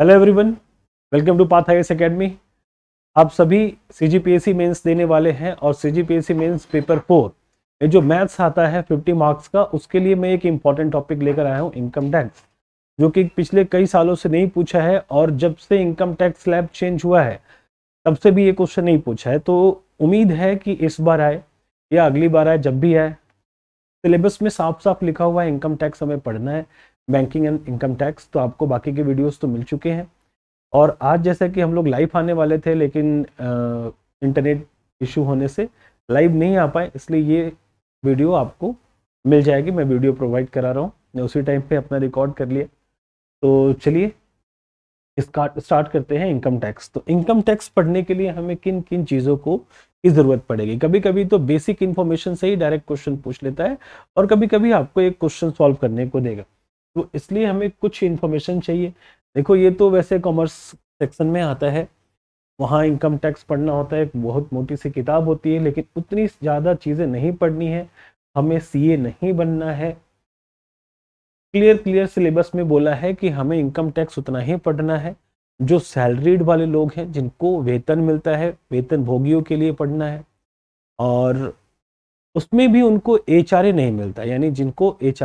Hello everyone welcome to Path Highs Academy आप सभी C G P देने वाले हैं और C G P paper four ये जो मैथ्स आता है 50 मार्क्स का उसके लिए मैं एक इम्पॉर्टेंट टॉपिक लेकर आया हूँ इनकम टैक्स जो कि पिछले कई सालों से नहीं पूछा है और जब से इनकम टैक्स लैब चेंज हुआ है तब से भी ये क्वेश्चन नहीं पूछा है तो उम्मीद है कि इस बार आए या अगली बार आए जब भी आए सिलेबस में साफ साफ लिखा हुआ है इनकम टैक्स हमें पढ़ना है बैंकिंग एंड इनकम टैक्स तो आपको बाकी के वीडियोस तो मिल चुके हैं और आज जैसा कि हम लोग लाइव आने वाले थे लेकिन इंटरनेट इशू होने से लाइव नहीं आ पाए इसलिए ये वीडियो आपको मिल जाएगी मैं वीडियो प्रोवाइड करा रहा हूँ मैं उसी टाइम पर अपना रिकॉर्ड कर लिया तो चलिए स्टार्ट करते हैं इनकम टैक्स तो इनकम टैक्स पढ़ने के लिए हमें किन किन चीज़ों को की ज़रूरत पड़ेगी कभी कभी तो बेसिक इन्फॉर्मेशन से ही डायरेक्ट क्वेश्चन पूछ लेता है और कभी कभी आपको एक क्वेश्चन सॉल्व करने को देगा तो इसलिए हमें कुछ इन्फॉर्मेशन चाहिए देखो ये तो वैसे कॉमर्स सेक्शन में आता है वहाँ इनकम टैक्स पढ़ना होता है एक बहुत मोटी सी किताब होती है लेकिन उतनी ज़्यादा चीज़ें नहीं पढ़नी है हमें सीए नहीं बनना है क्लियर क्लियर सिलेबस में बोला है कि हमें इनकम टैक्स उतना ही पढ़ना है जो सैलरीड वाले लोग हैं जिनको वेतन मिलता है वेतन भोगियों के लिए पढ़ना है और उसमें भी उनको एच नहीं मिलता यानी जिनको एच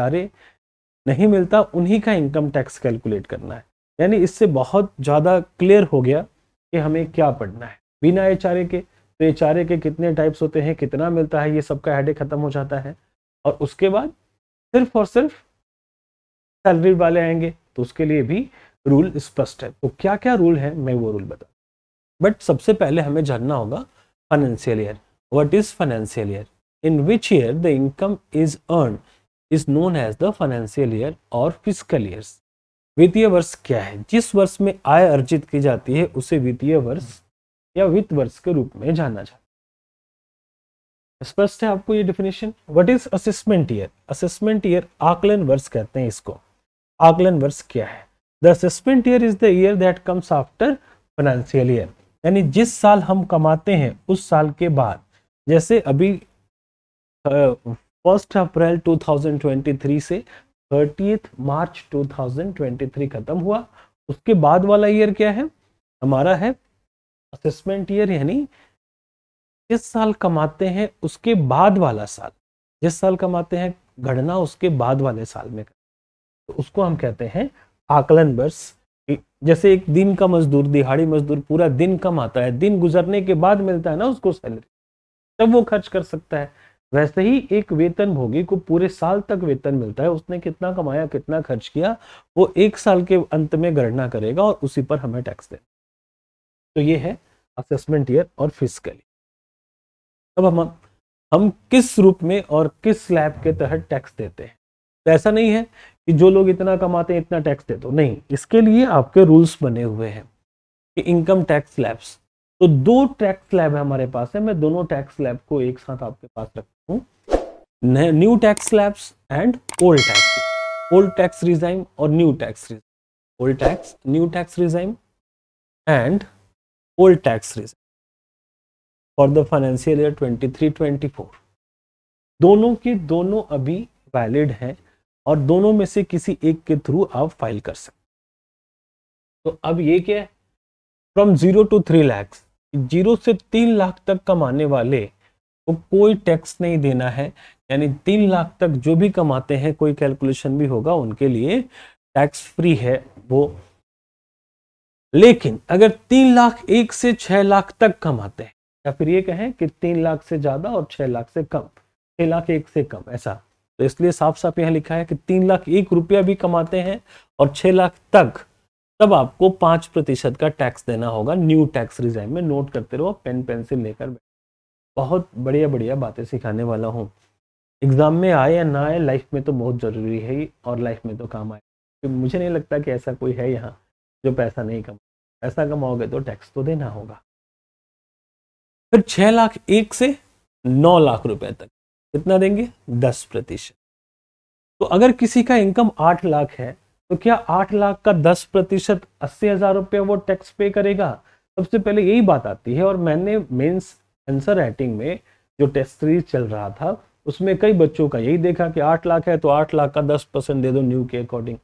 नहीं मिलता उन्हीं का इनकम टैक्स कैलकुलेट करना है यानी इससे बहुत ज़्यादा क्लियर हो गया कि हमें क्या पढ़ना है बिना एच के तो एच के कितने टाइप्स होते हैं कितना मिलता है ये सबका हेडे ख़त्म हो जाता है और उसके बाद सिर्फ और सिर्फ सैलरी वाले आएंगे तो उसके लिए भी रूल स्पष्ट है तो क्या क्या रूल है मैं वो रूल बता बट सबसे पहले हमें जानना होगा financial year what is financial year in which year the income is earn is known as the financial year और फिजिकल ईयर्स वित्तीय वर्ष क्या है जिस वर्ष में आय अर्जित की जाती है उसे वित्तीय वर्ष या वित्त वर्ष के रूप में जाना जाता है स्पष्ट है आपको ये definition what is assessment year assessment year आकलन वर्ष कहते हैं इसको आकलन वर्ष क्या है the assessment year is the year that comes after financial year यानी जिस साल हम कमाते हैं उस साल के बाद जैसे अभी फर्स्ट अप्रैल 2023 से थर्टी मार्च 2023 खत्म हुआ उसके बाद वाला ईयर क्या है हमारा है असेसमेंट ईयर यानी किस साल कमाते हैं उसके बाद वाला साल जिस साल कमाते हैं गणना उसके बाद वाले साल में तो उसको हम कहते हैं आकलन वर्ष जैसे एक दिन का मजदूर दिहाड़ी मजदूर पूरा दिन कमाता है दिन गुजरने के बाद मिलता है ना उसको सैलरी तब वो खर्च कर सकता है वैसे ही एक वेतन भोगी को पूरे साल तक वेतन मिलता है उसने कितना कमाया कितना खर्च किया वो एक साल के अंत में गणना करेगा और उसी पर हमें टैक्स दे तो ये है असेसमेंट ईयर और फिजिकली अब हम हम किस रूप में और किस स्लैब के तहत टैक्स देते हैं तो ऐसा नहीं है कि जो लोग इतना कमाते हैं इतना टैक्स दे दो नहीं इसके लिए आपके रूल्स बने हुए हैं कि इनकम टैक्स स्लैब्स तो दो टैक्स स्लैब है हमारे पास है मैं दोनों टैक्स स्लैब को एक साथ आपके पास रखता हूँ new tax slabs and old tax old tax regime और new tax regime old tax new tax regime and old tax regime for the financial year 23-24 दोनों के दोनों अभी वैलिड हैं और दोनों में से किसी एक के थ्रू आप फाइल कर सकते तो अब ये क्या है from zero to three lakhs zero से तीन लाख तक कमाने वाले को कोई टैक्स नहीं देना है यानी तीन लाख तक जो भी कमाते हैं कोई कैलकुलेशन भी होगा उनके लिए टैक्स फ्री है वो लेकिन अगर तीन लाख एक से छह लाख तक कमाते हैं या फिर ये कहें कि तीन लाख से ज्यादा और छह लाख से कम छह लाख एक से कम ऐसा तो इसलिए साफ साफ यहां लिखा है कि तीन लाख एक रुपया भी कमाते हैं और छह लाख तक तब आपको पांच प्रतिशत का टैक्स देना होगा न्यू टैक्स रिजाइम में नोट करते रहो पेन पेंसिल लेकर बहुत बढ़िया बढ़िया बातें सिखाने वाला हूँ एग्ज़ाम में आए या ना आए लाइफ में तो बहुत ज़रूरी है और लाइफ में तो काम आए तो मुझे नहीं लगता कि ऐसा कोई है यहाँ जो पैसा नहीं कमा पैसा कमाओगे तो टैक्स तो देना होगा फिर छह लाख एक से नौ लाख रुपए तक कितना देंगे दस प्रतिशत तो अगर किसी का इनकम आठ लाख है तो क्या आठ लाख का दस प्रतिशत अस्सी हजार रुपया वो टैक्स पे करेगा सबसे पहले यही बात आती है और मैंने मेंस आंसर राइटिंग में जो टेस्ट सीरीज चल रहा था उसमें कई बच्चों का यही देखा कि आठ लाख है तो आठ लाख का दस परसेंट दे दो न्यू के अकॉर्डिंग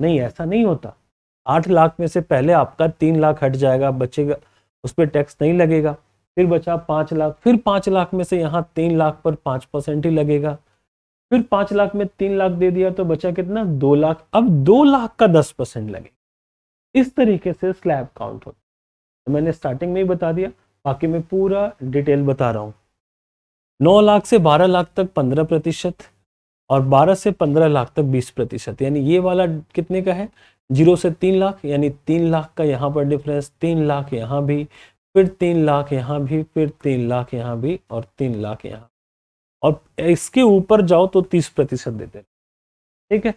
नहीं ऐसा नहीं होता आठ लाख में से पहले आपका तीन लाख हट जाएगा बच्चे का उस पर टैक्स नहीं लगेगा फिर बचा पाँच लाख फिर पाँच लाख में से यहाँ तीन लाख पर पाँच परसेंट ही लगेगा फिर पांच लाख में तीन लाख दे दिया तो बचा कितना दो लाख अब दो लाख का दस परसेंट लगे इस तरीके से स्लैब काउंट होता तो मैंने स्टार्टिंग में ही बता दिया बाकी मैं पूरा डिटेल बता रहा हूं नौ लाख से बारह लाख तक पंद्रह प्रतिशत और बारह से पंद्रह लाख तक बीस प्रतिशत यानी ये वाला कितने का है जीरो से तीन लाख यानी तीन लाख का यहाँ पर डिफरेंस तीन लाख यहाँ भी फिर तीन लाख यहाँ भी फिर तीन लाख यहाँ भी और तीन लाख यहाँ और इसके ऊपर जाओ तो तीस प्रतिशत देते हैं ठीक है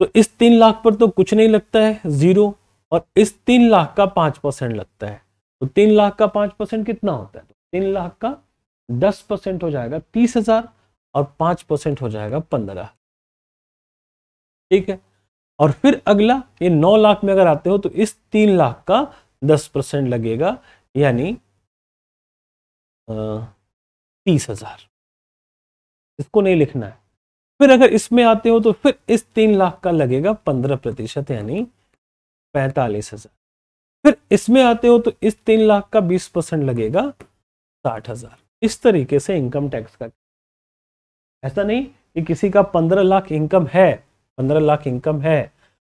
तो इस तीन लाख पर तो कुछ नहीं लगता है जीरो और इस तीन लाख का पांच परसेंट लगता है तो तीन लाख का पांच परसेंट कितना होता है तो तीन लाख का दस परसेंट हो जाएगा तीस हजार और पांच परसेंट हो जाएगा पंद्रह ठीक है और फिर अगला ये नौ लाख में अगर आते हो तो इस तीन लाख का दस परसेंट लगेगा यानी तीस हजार इसको नहीं लिखना है फिर अगर इसमें आते हो तो फिर इस तीन लाख का लगेगा पंद्रह प्रतिशत यानी पैंतालीस हजार फिर इसमें आते हो तो इस तीन लाख का बीस परसेंट लगेगा साठ हजार इस तरीके से इनकम टैक्स का ऐसा नहीं कि किसी का पंद्रह लाख इनकम है पंद्रह लाख इनकम है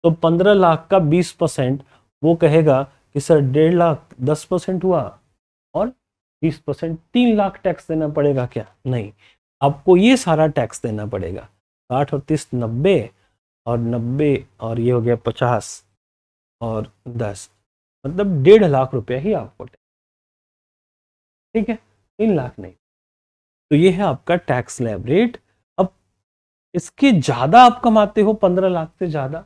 तो पंद्रह लाख का बीस परसेंट वो कहेगा कि सर डेढ़ लाख दस परसेंट हुआ और बीस परसेंट तीन लाख टैक्स देना पड़ेगा क्या नहीं आपको ये सारा टैक्स देना पड़ेगा साठ और तीस नब्बे और नब्बे और ये हो गया पचास और दस मतलब डेढ़ लाख रुपया ही आपको ठीक है तीन लाख नहीं तो ये है आपका टैक्स लैब रेट अब इसके ज़्यादा आप कमाते हो पंद्रह लाख से ज़्यादा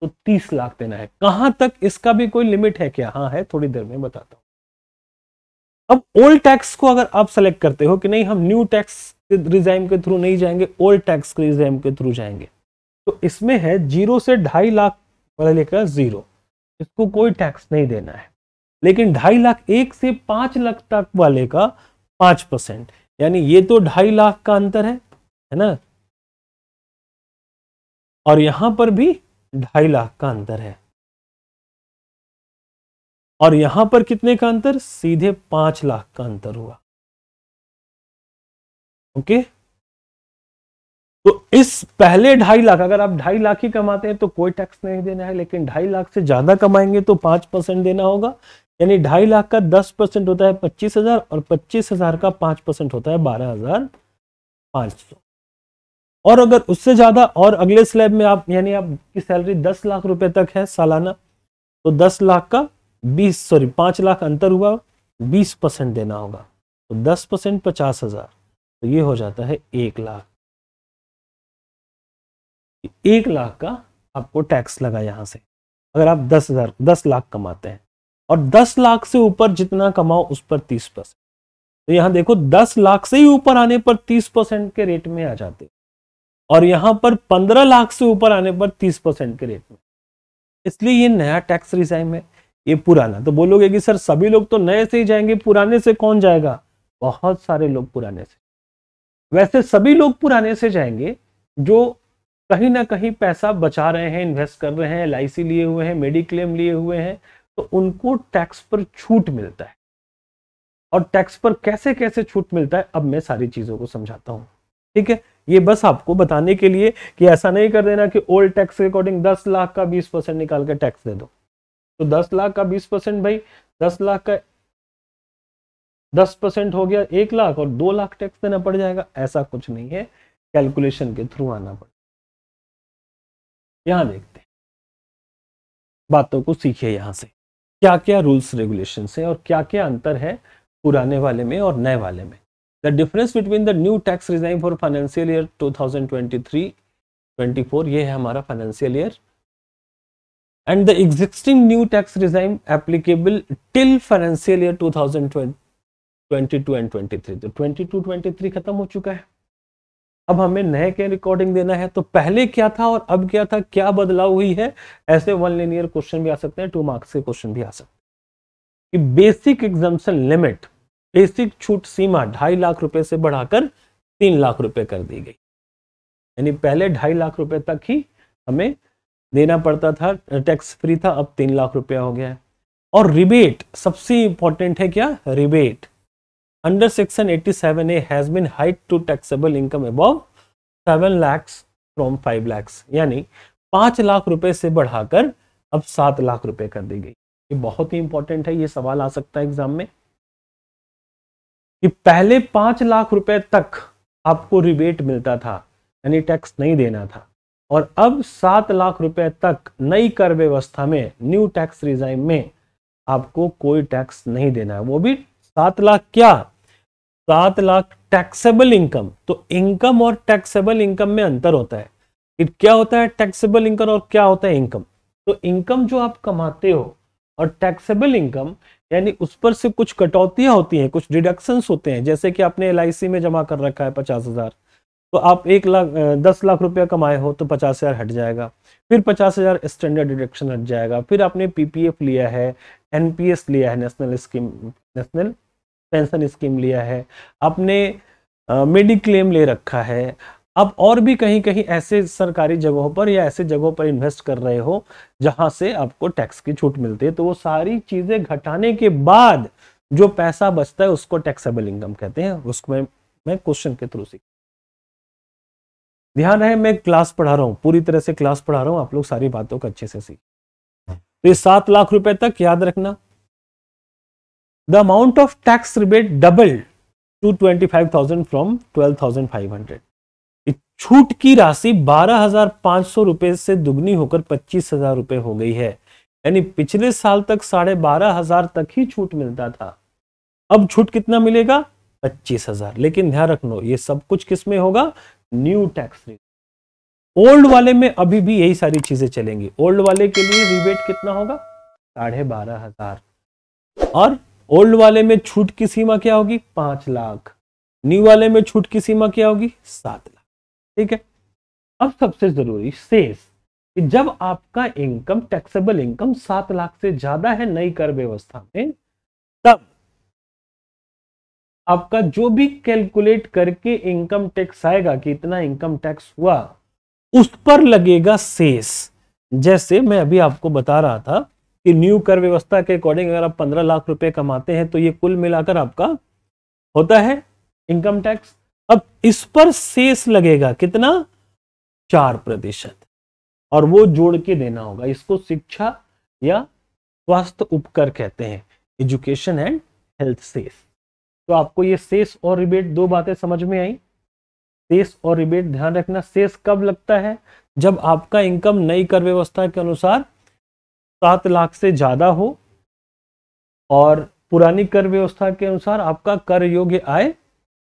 तो तीस लाख देना है कहां तक इसका भी कोई लिमिट है क्या हाँ है थोड़ी देर में बताता हूं अब ओल्ड टैक्स को अगर आप सेलेक्ट करते हो कि नहीं हम न्यू टैक्स रिजाइम के थ्रू नहीं जाएंगे ओल्ड टैक्स के रिजाइम के थ्रू जाएंगे तो इसमें है जीरो से ढाई लाख वाला लेकर जीरो इसको कोई टैक्स नहीं देना है लेकिन ढाई लाख एक से पांच लाख तक वाले का पांच परसेंट यानी ये तो ढाई लाख का अंतर है है ना और यहां पर भी ढाई लाख का अंतर है और यहां पर कितने का अंतर सीधे पांच लाख का अंतर हुआ ओके तो इस पहले ढाई लाख अगर आप ढाई लाख ही कमाते हैं तो कोई टैक्स नहीं देना है लेकिन ढाई लाख से ज्यादा कमाएंगे तो पांच परसेंट देना होगा यानी ढाई लाख का दस परसेंट होता है पच्चीस हजार और पच्चीस हजार का पांच परसेंट होता है बारह हजार पांच सौ और अगर उससे ज्यादा और अगले स्लैब में आप यानी आपकी सैलरी दस लाख रुपए तक है सालाना तो दस लाख का बीस सॉरी पांच लाख अंतर हुआ बीस परसेंट देना होगा तो दस परसेंट पचास हजार तो ये हो जाता है एक लाख एक लाख का आपको टैक्स लगा यहां से अगर आप दस हजार दस लाख कमाते हैं और दस लाख से ऊपर जितना कमाओ उस पर तीस परसेंट तो यहाँ देखो दस लाख से ही ऊपर आने पर तीस परसेंट के रेट में आ जाते और यहां पर पंद्रह लाख से ऊपर आने पर तीस परसेंट के रेट में इसलिए ये नया टैक्स रिजाइम है ये पुराना तो बोलोगे कि सर सभी लोग तो नए से ही जाएंगे पुराने से कौन जाएगा बहुत सारे लोग पुराने से वैसे सभी लोग पुराने से जाएंगे जो कहीं ना कहीं पैसा बचा रहे हैं इन्वेस्ट कर रहे हैं एल लिए हुए हैं मेडिक्लेम लिए हुए हैं तो उनको टैक्स पर छूट मिलता है और टैक्स पर कैसे कैसे छूट मिलता है अब मैं सारी चीज़ों को समझाता हूँ ठीक है ये बस आपको बताने के लिए कि ऐसा नहीं कर देना कि ओल्ड टैक्स के अकॉर्डिंग दस लाख का बीस परसेंट निकाल कर टैक्स दे दो तो दस लाख का बीस परसेंट भाई दस लाख का दस परसेंट हो गया एक लाख और दो लाख टैक्स देना पड़ जाएगा ऐसा कुछ नहीं है कैलकुलेशन के थ्रू आना पड़ यहां देखते हैं बातों को सीखिए यहां से क्या क्या रूल्स रेगुलेशन है और क्या क्या अंतर है पुराने वाले में और नए वाले में the difference between the new tax regime for financial year 2023 24 ये है हमारा financial year and the existing new tax regime applicable till financial year two twenty two and twenty three तो ट्वेंटी टू ट्वेंटी थ्री खत्म हो चुका है अब हमें नए के रिकॉर्डिंग देना है तो पहले क्या था और अब क्या था क्या बदलाव हुई है ऐसे वन लेनियर क्वेश्चन भी आ सकते हैं टू मार्क्स के क्वेश्चन भी आ सकते हैं कि बेसिक एग्जाम्सन लिमिट बेसिक छूट सीमा ढाई लाख रुपए से बढ़ाकर तीन लाख रुपए कर दी गई यानी पहले ढाई लाख रुपए तक ही हमें देना पड़ता था टैक्स फ्री था अब तीन लाख रुपया हो गया है और रिबेट सबसे इंपॉर्टेंट है क्या rebate under section 87a has been hiked to taxable income above 7 lakhs from 5 lakhs यानी 5 लाख रुपए से बढ़ाकर अब सात लाख रुपए कर दी गई ये बहुत ही इंपॉर्टेंट है ये सवाल आ सकता है एग्जाम में कि पहले पांच लाख रुपए तक आपको रिबेट मिलता था यानी टैक्स नहीं देना था और अब सात लाख रुपए तक नई कर व्यवस्था में न्यू टैक्स रिजाइम में आपको कोई टैक्स नहीं देना है वो भी सात लाख क्या सात लाख टैक्सेबल इनकम तो इनकम और टैक्सेबल इनकम में अंतर होता है इट क्या होता है टैक्सेबल इनकम और क्या होता है इनकम तो इनकम जो आप कमाते हो और टैक्सेबल इनकम यानी उस पर से कुछ कटौतियां होती हैं कुछ डिडक्शंस होते हैं जैसे कि आपने एल में जमा कर रखा है पचास हज़ार तो आप एक लाख दस लाख रुपया कमाए हो तो पचास हज़ार हट जाएगा फिर पचास हज़ार स्टैंडर्ड डिडक्शन हट जाएगा फिर आपने पीपीएफ लिया है एनपीएस लिया है national scheme national pension scheme लिया है अपने मेडिक्लेम ले रखा है आप और भी कहीं कहीं ऐसे सरकारी जगहों पर या ऐसे जगहों पर इन्वेस्ट कर रहे हो जहां से आपको टैक्स की छूट मिलती है तो वो सारी चीजें घटाने के बाद जो पैसा बचता है उसको टैक्सेबल इनकम कहते हैं उसमें मैं क्वेश्चन के थ्रू सीख ध्यान है मैं क्लास पढ़ा रहा हूँ पूरी तरह से क्लास पढ़ा रहा हूँ आप लोग सारी बातों को अच्छे से सीख तो ये सात लाख रुपए तक याद रखना the amount of tax rebate doubled to 25,000 from 12,500. छूट की राशि बारह हजार पांच सौ रुपए से दुगनी होकर पच्चीस हजार रुपए हो गई है यानी पिछले साल तक साढ़े बारह हजार तक ही छूट मिलता था अब छूट कितना मिलेगा पच्चीस हजार लेकिन ध्यान रखना ये सब कुछ किसमें होगा न्यू टैक्स ओल्ड वाले में अभी भी यही सारी चीजें चलेंगी ओल्ड वाले के लिए रिबेट कितना होगा साढ़े बारह हजार और ओल्ड वाले में छूट की सीमा क्या होगी पांच लाख न्यू वाले में छूट की सीमा क्या होगी सात लाख ठीक है अब सबसे जरूरी शेष कि जब आपका इनकम टैक्सेबल इनकम सात लाख से ज्यादा है नई कर व्यवस्था में तब आपका जो भी कैलकुलेट करके इनकम टैक्स आएगा कि इतना इनकम टैक्स हुआ उस पर लगेगा सेस जैसे मैं अभी आपको बता रहा था कि न्यू कर व्यवस्था के अकॉर्डिंग अगर आप पंद्रह लाख रुपए कमाते हैं तो ये कुल मिलाकर आपका होता है इनकम टैक्स अब इस पर शेष लगेगा कितना चार प्रतिशत और वो जोड़ के देना होगा इसको शिक्षा या स्वास्थ्य उपकर कहते हैं एजुकेशन एंड हेल्थ सेस तो आपको ये सेस और रिबेट दो बातें समझ में आई सेस और रिबेट ध्यान रखना सेस कब लगता है जब आपका इनकम नई कर व्यवस्था के अनुसार सात लाख से ज़्यादा हो और पुरानी कर व्यवस्था के अनुसार आपका कर योग्य आय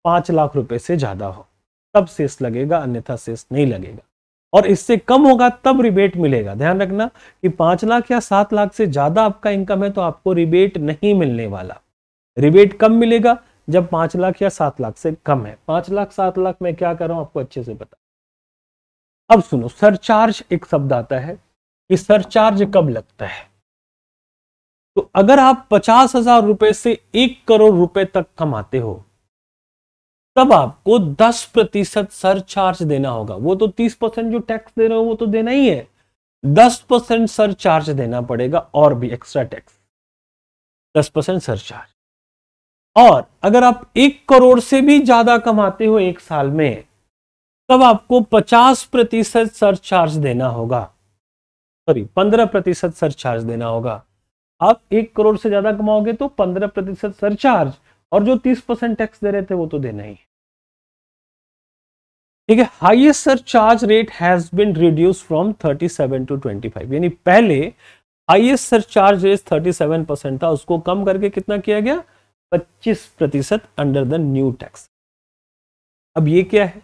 पांच लाख रुपए से ज़्यादा हो तब शेष लगेगा अन्यथा शेष नहीं लगेगा और इससे कम होगा तब रिबेट मिलेगा ध्यान रखना कि पांच लाख या सात लाख से ज़्यादा आपका इनकम है तो आपको रिबेट नहीं मिलने वाला रिबेट कम मिलेगा जब पांच लाख या सात लाख से कम है पांच लाख सात लाख मैं क्या कर रहा हूं आपको अच्छे से बता अब सुनो सरचार्ज एक शब्द आता है कि सरचार्ज कब लगता है तो अगर आप पचास हजार रुपए से एक करोड़ रुपए तक कमाते हो तब आपको दस प्रतिशत सरचार्ज देना होगा वो तो तीस परसेंट जो टैक्स दे रहे हो वो तो देना ही है दस परसेंट सरचार्ज देना पड़ेगा और भी एक्स्ट्रा टैक्स दस परसेंट सरचार्ज और अगर आप एक करोड़ से भी ज्यादा कमाते हो एक साल में तब आपको पचास प्रतिशत सरचार्ज देना होगा सॉरी पंद्रह प्रतिशत सरचार्ज देना होगा आप एक करोड़ से ज्यादा कमाओगे तो पंद्रह प्रतिशत सरचार्ज और जो तीस परसेंट टैक्स दे रहे थे वो तो देना ही ठीक है highest surcharge rate has been reduced from thirty seven to twenty five यानी पहले highest surcharge rate thirty seven percent था उसको कम करके कितना किया गया पच्चीस प्रतिशत अंडर द न्यू टैक्स अब ये क्या है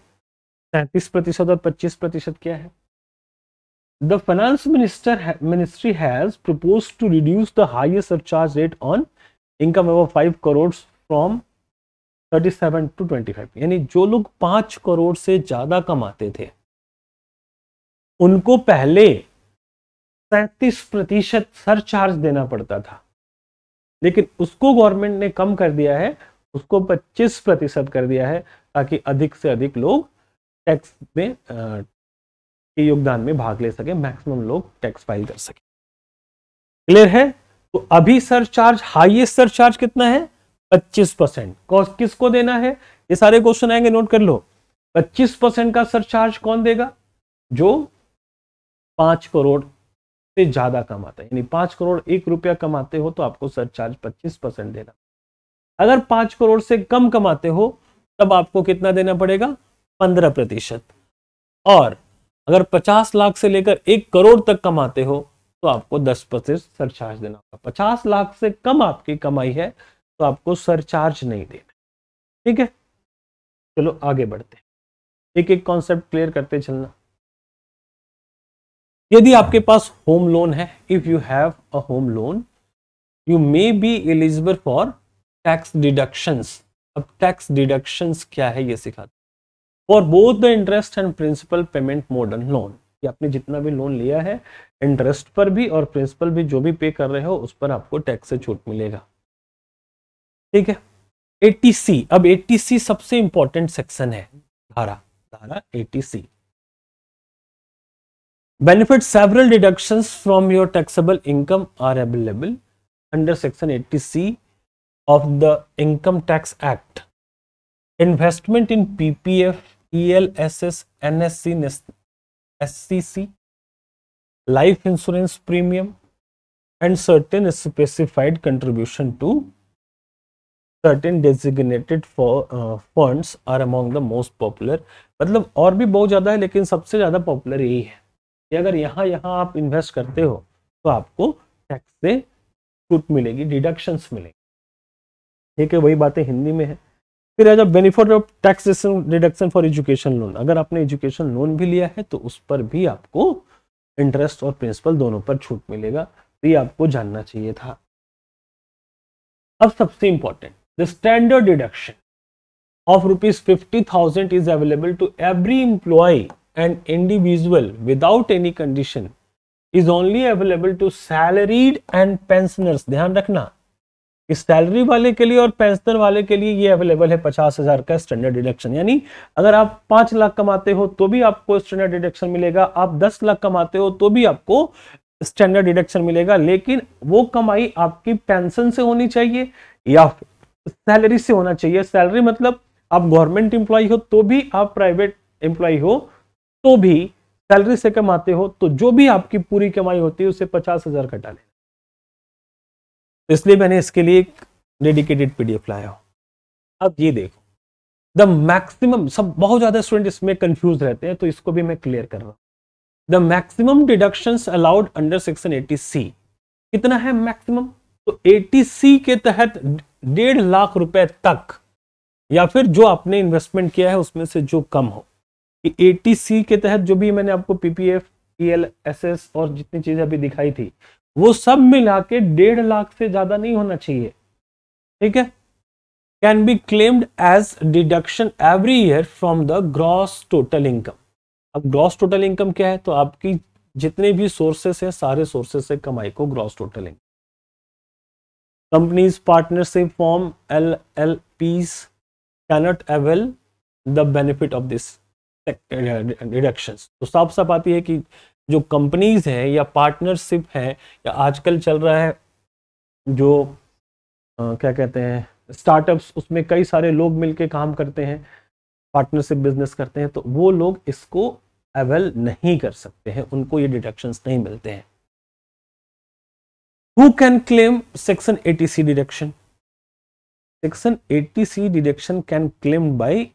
सैंतीस प्रतिशत और पच्चीस प्रतिशत क्या है the finance minister ha ministry has proposed to reduce the highest surcharge rate on income above 5 crores from 37 to 25 yani jo log 5 crore se zyada kamate the unko pehle 37 प्रतिशत सरचार्ज देना पड़ता था लेकिन उसको गवर्नमेंट ने कम कर दिया है उसको 25 प्रतिशत कर दिया है ताकि अधिक से अधिक लोग टैक्स में के योगदान में भाग ले सके मैक्सिमम लोग टैक्स फाइल कर सके क्लियर है तो अभी surcharge highest surcharge कितना है 25 परसेंट किसको देना है ये सारे क्वेश्चन आएंगे नोट कर लो 25 परसेंट का चार्ज कौन देगा जो पांच करोड़ से ज्यादा कमाता है यानी पांच करोड़ एक रुपया कमाते हो तो आपको सरचार्ज 25 परसेंट देना अगर पांच करोड़ से कम कमाते हो तब आपको कितना देना पड़ेगा पंद्रह प्रतिशत और अगर पचास लाख से लेकर एक करोड़ तक कमाते हो तो आपको दस परसेंट सरचार्ज देना होगा पचास लाख से कम आपकी कमाई है तो आपको सरचार्ज नहीं देना ठीक है चलो आगे बढ़ते हैं एक एक कॉन्सेप्ट क्लियर करते चलना यदि आपके पास होम लोन है if you have a home loan you may be eligible for tax deductions अब टैक्स डिडक्शंस क्या है ये सिखाते for both the interest and principal payment modern loan कि आपने जितना भी लोन लिया है इंटरेस्ट पर भी और प्रिंसिपल भी जो भी पे कर रहे हो उस पर आपको टैक्स से छूट मिलेगा ठीक है एटीसी अब एटीसी सबसे इंपॉर्टेंट सेक्शन है धारा धारा eighty C benefit several deduction from your taxable income are available under section eighty C of the income tax act investment in PPF E L S S N S C S C C life insurance premium and certain specified contribution to certain designated for uh, funds are among the most popular मतलब और भी बहुत ज़्यादा है लेकिन सबसे ज़्यादा popular यही है कि अगर यहाँ यहाँ आप इन्वेस्ट करते हो तो आपको टैक्स से छूट मिलेगी डिडक्शंस मिलेगी ठीक है वही बातें हिंदी में है फिर है जब benefit of tax deduction for education loan अगर आपने एजुकेशन लोन भी लिया है तो उस पर भी आपको इंटरेस्ट और प्रिंसिपल दोनों पर छूट मिलेगा तो ये आपको जानना चाहिए था अब सबसे important the standard deduction of rupees fifty thousand is available to every employee and individual without any condition is only available to salaried and pensioners ध्यान रखना कि सैलरी वाले के लिए और पेंशनर वाले के लिए ये अवेलेबल है पचास हजार का स्टैंडर्ड डिडक्शन यानी अगर आप पांच लाख कमाते हो तो भी आपको स्टैंडर्ड डिडक्शन मिलेगा आप दस लाख कमाते हो तो भी आपको स्टैंडर्ड डिडक्शन मिलेगा लेकिन वो कमाई आपकी पेंशन से होनी चाहिए या सैलरी से होना चाहिए सैलरी मतलब आप गवर्नमेंट एम्प्लॉय हो तो भी आप प्राइवेट एम्प्लॉय हो तो भी सैलरी से कमाते हो तो जो भी आपकी पूरी कमाई होती है उसे पचास हजार कटा लेना तो इसलिए मैंने इसके लिए एक डेडिकेटेड पीडीएफ लाया हूँ अब ये देखो द मैक्सिमम सब बहुत ज़्यादा स्टूडेंट इसमें कंफ्यूज रहते हैं तो इसको भी मैं क्लियर कर रहा हूँ the maximum deduction allowed under section eighty C कितना है मैक्सिमम तो एटी सी के तहत डेढ़ लाख रुपए तक या फिर जो आपने इन्वेस्टमेंट किया है उसमें से जो कम हो एटी सी के तहत जो भी मैंने आपको PPF E L S S और जितनी चीजें अभी दिखाई थी वो सब मिला के डेढ़ लाख से ज्यादा नहीं होना चाहिए ठीक है can be claimed as deduction every year from the gross total income अब ग्रॉस टोटल इनकम क्या है तो आपकी जितने भी सोर्सेस हैं सारे सोर्सेस से कमाई को gross total income form L L llps cannot avail the benefit of this deduction तो साफ साफ आती है कि जो कंपनीज हैं या पार्टनरशिप हैं या आजकल चल रहा है जो आ, क्या कहते हैं स्टार्टअप्स उसमें कई सारे लोग मिलके काम करते हैं पार्टनरशिप बिजनेस करते हैं तो वो लोग इसको अवेल नहीं कर सकते हैं उनको ये डिडक्शंस नहीं मिलते हैं who can claim section eighty C deduction section eighty C deduction can claim by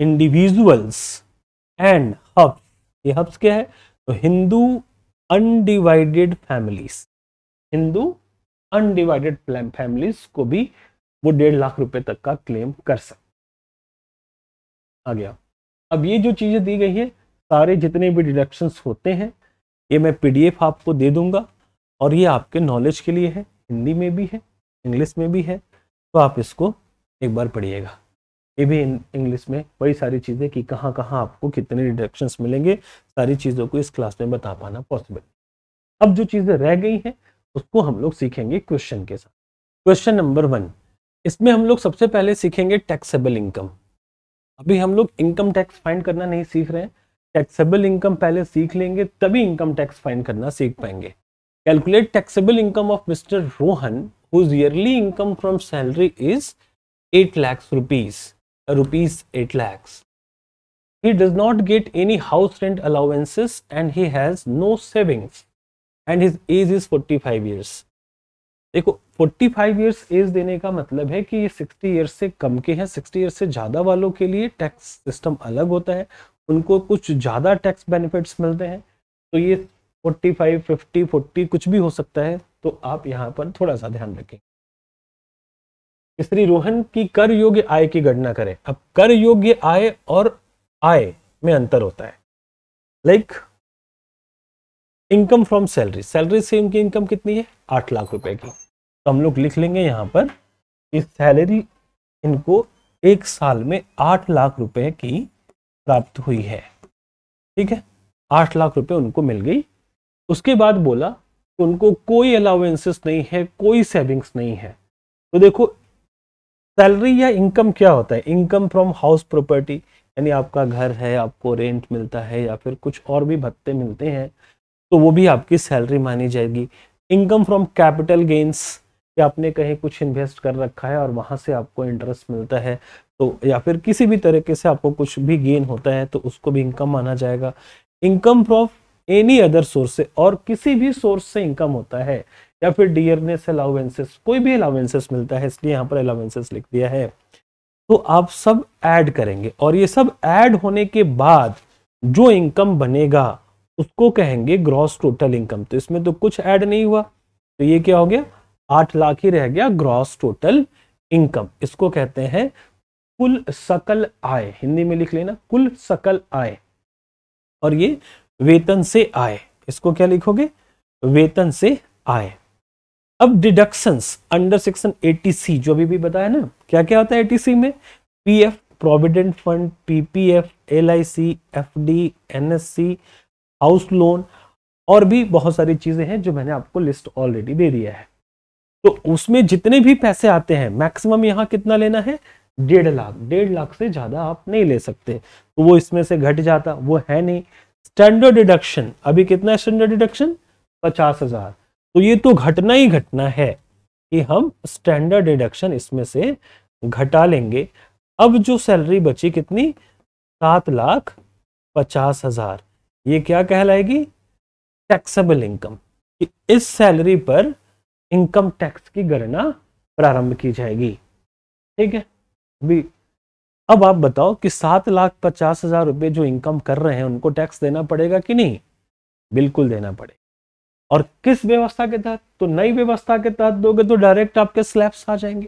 individuals and HUFs ये हब्स क्या है तो Hindu undivided families Hindu undivided families को भी वो डेढ़ लाख रुपए तक का क्लेम कर सकते आ गया अब ये जो चीज़ें दी गई है सारे जितने भी डिडक्शंस होते हैं ये मैं पीडीएफ आपको दे दूंगा और ये आपके नॉलेज के लिए है हिंदी में भी है इंग्लिश में भी है तो आप इसको एक बार पढ़िएगा ये भी इंग्लिश में वही सारी चीज़ें कि कहाँ कहाँ आपको कितने डिडक्शन मिलेंगे सारी चीज़ों को इस क्लास में बता पाना पॉसिबल अब जो चीज़ें रह गई हैं उसको हम लोग सीखेंगे क्वेश्चन के साथ क्वेश्चन नंबर वन इसमें हम लोग सबसे पहले सीखेंगे टैक्सेबल इनकम अभी हम लोग इनकम टैक्स फाइंड करना नहीं सीख रहे हैं टैक्सेबल इनकम पहले सीख लेंगे तभी इनकम टैक्स फाइंड करना सीख पाएंगे calculate taxable income of mister Rohan whose yearly income from salary is eight lakhs rupees rupees 8 lakhs. He does not get any house rent allowances and he has no savings and his age is 45 years. देखो 45 years as देने का मतलब है कि ये 60 years से कम के हैं 60 years से ज़्यादा वालों के लिए टैक्स सिस्टम अलग होता है उनको कुछ ज़्यादा टैक्स बेनिफिट्स मिलते हैं तो ये 45, 50, 40 कुछ भी हो सकता है तो आप यहाँ पर थोड़ा सा ध्यान रखें श्री रोहन की कर योग्य आय की गणना करें अब कर योग्य आय और आय में अंतर होता है like income from salary salary से उनकी इनकम कितनी है आठ लाख रुपए की तो हम लोग लिख लेंगे यहां पर कि सैलरी इनको एक साल में आठ लाख रुपए की प्राप्त हुई है ठीक है आठ लाख रुपए उनको मिल गई उसके बाद बोला उनको कोई अलाउेंसेस नहीं है कोई सेविंग्स नहीं है तो देखो सैलरी या इनकम क्या होता है इनकम फ्रॉम हाउस प्रॉपर्टी यानी आपका घर है आपको रेंट मिलता है या फिर कुछ और भी भत्ते मिलते हैं तो वो भी आपकी सैलरी मानी जाएगी इनकम फ्रॉम कैपिटल गेंस कि आपने कहीं कुछ इन्वेस्ट कर रखा है और वहाँ से आपको इंटरेस्ट मिलता है तो या फिर किसी भी तरीके से आपको कुछ भी गेन होता है तो उसको भी इनकम माना जाएगा income from any other source से और किसी भी सोर्स से इनकम होता है या फिर डियरनेस अलाउेंसेस कोई भी अलाउेंसेस मिलता है इसलिए यहाँ पर अलाउेंसेस लिख दिया है तो आप सब ऐड करेंगे और ये सब ऐड होने के बाद जो इनकम बनेगा उसको कहेंगे ग्रॉस टोटल इनकम तो इसमें तो कुछ ऐड नहीं हुआ तो ये क्या हो गया आठ लाख ही रह गया ग्रॉस टोटल इनकम इसको कहते हैं कुल सकल आय हिंदी में लिख लेना कुल सकल आय और ये वेतन से आय इसको क्या लिखोगे वेतन से आय अब डिडक्शंस अंडर सेक्शन 80 सी जो अभी भी बताया ना क्या क्या होता है 80 सी में PF provident fund PPF LIC FD NSC house loan और भी बहुत सारी चीजें हैं जो मैंने आपको लिस्ट ऑलरेडी दे दिया है तो उसमें जितने भी पैसे आते हैं मैक्सिमम यहाँ कितना लेना है डेढ़ लाख डेढ़ लाख से ज्यादा आप नहीं ले सकते तो वो इसमें से घट जाता वो है नहीं स्टैंडर्ड डिडक्शन अभी कितना है स्टैंडर्ड डिडक्शन पचास हजार तो ये तो घटना ही घटना है कि हम स्टैंडर्ड डिडक्शन इसमें से घटा लेंगे अब जो सैलरी बची कितनी सात लाख पचास हजार ये क्या कहलाएगी टैक्सेबल इनकम इस सैलरी पर इनकम टैक्स की गणना प्रारंभ की जाएगी ठीक है भी अब आप बताओ कि सात लाख पचास हजार रुपये जो इनकम कर रहे हैं उनको टैक्स देना पड़ेगा कि नहीं बिल्कुल देना पड़ेगा और किस व्यवस्था के तहत तो नई व्यवस्था के तहत दोगे तो डायरेक्ट आपके स्लैब्स आ जाएंगे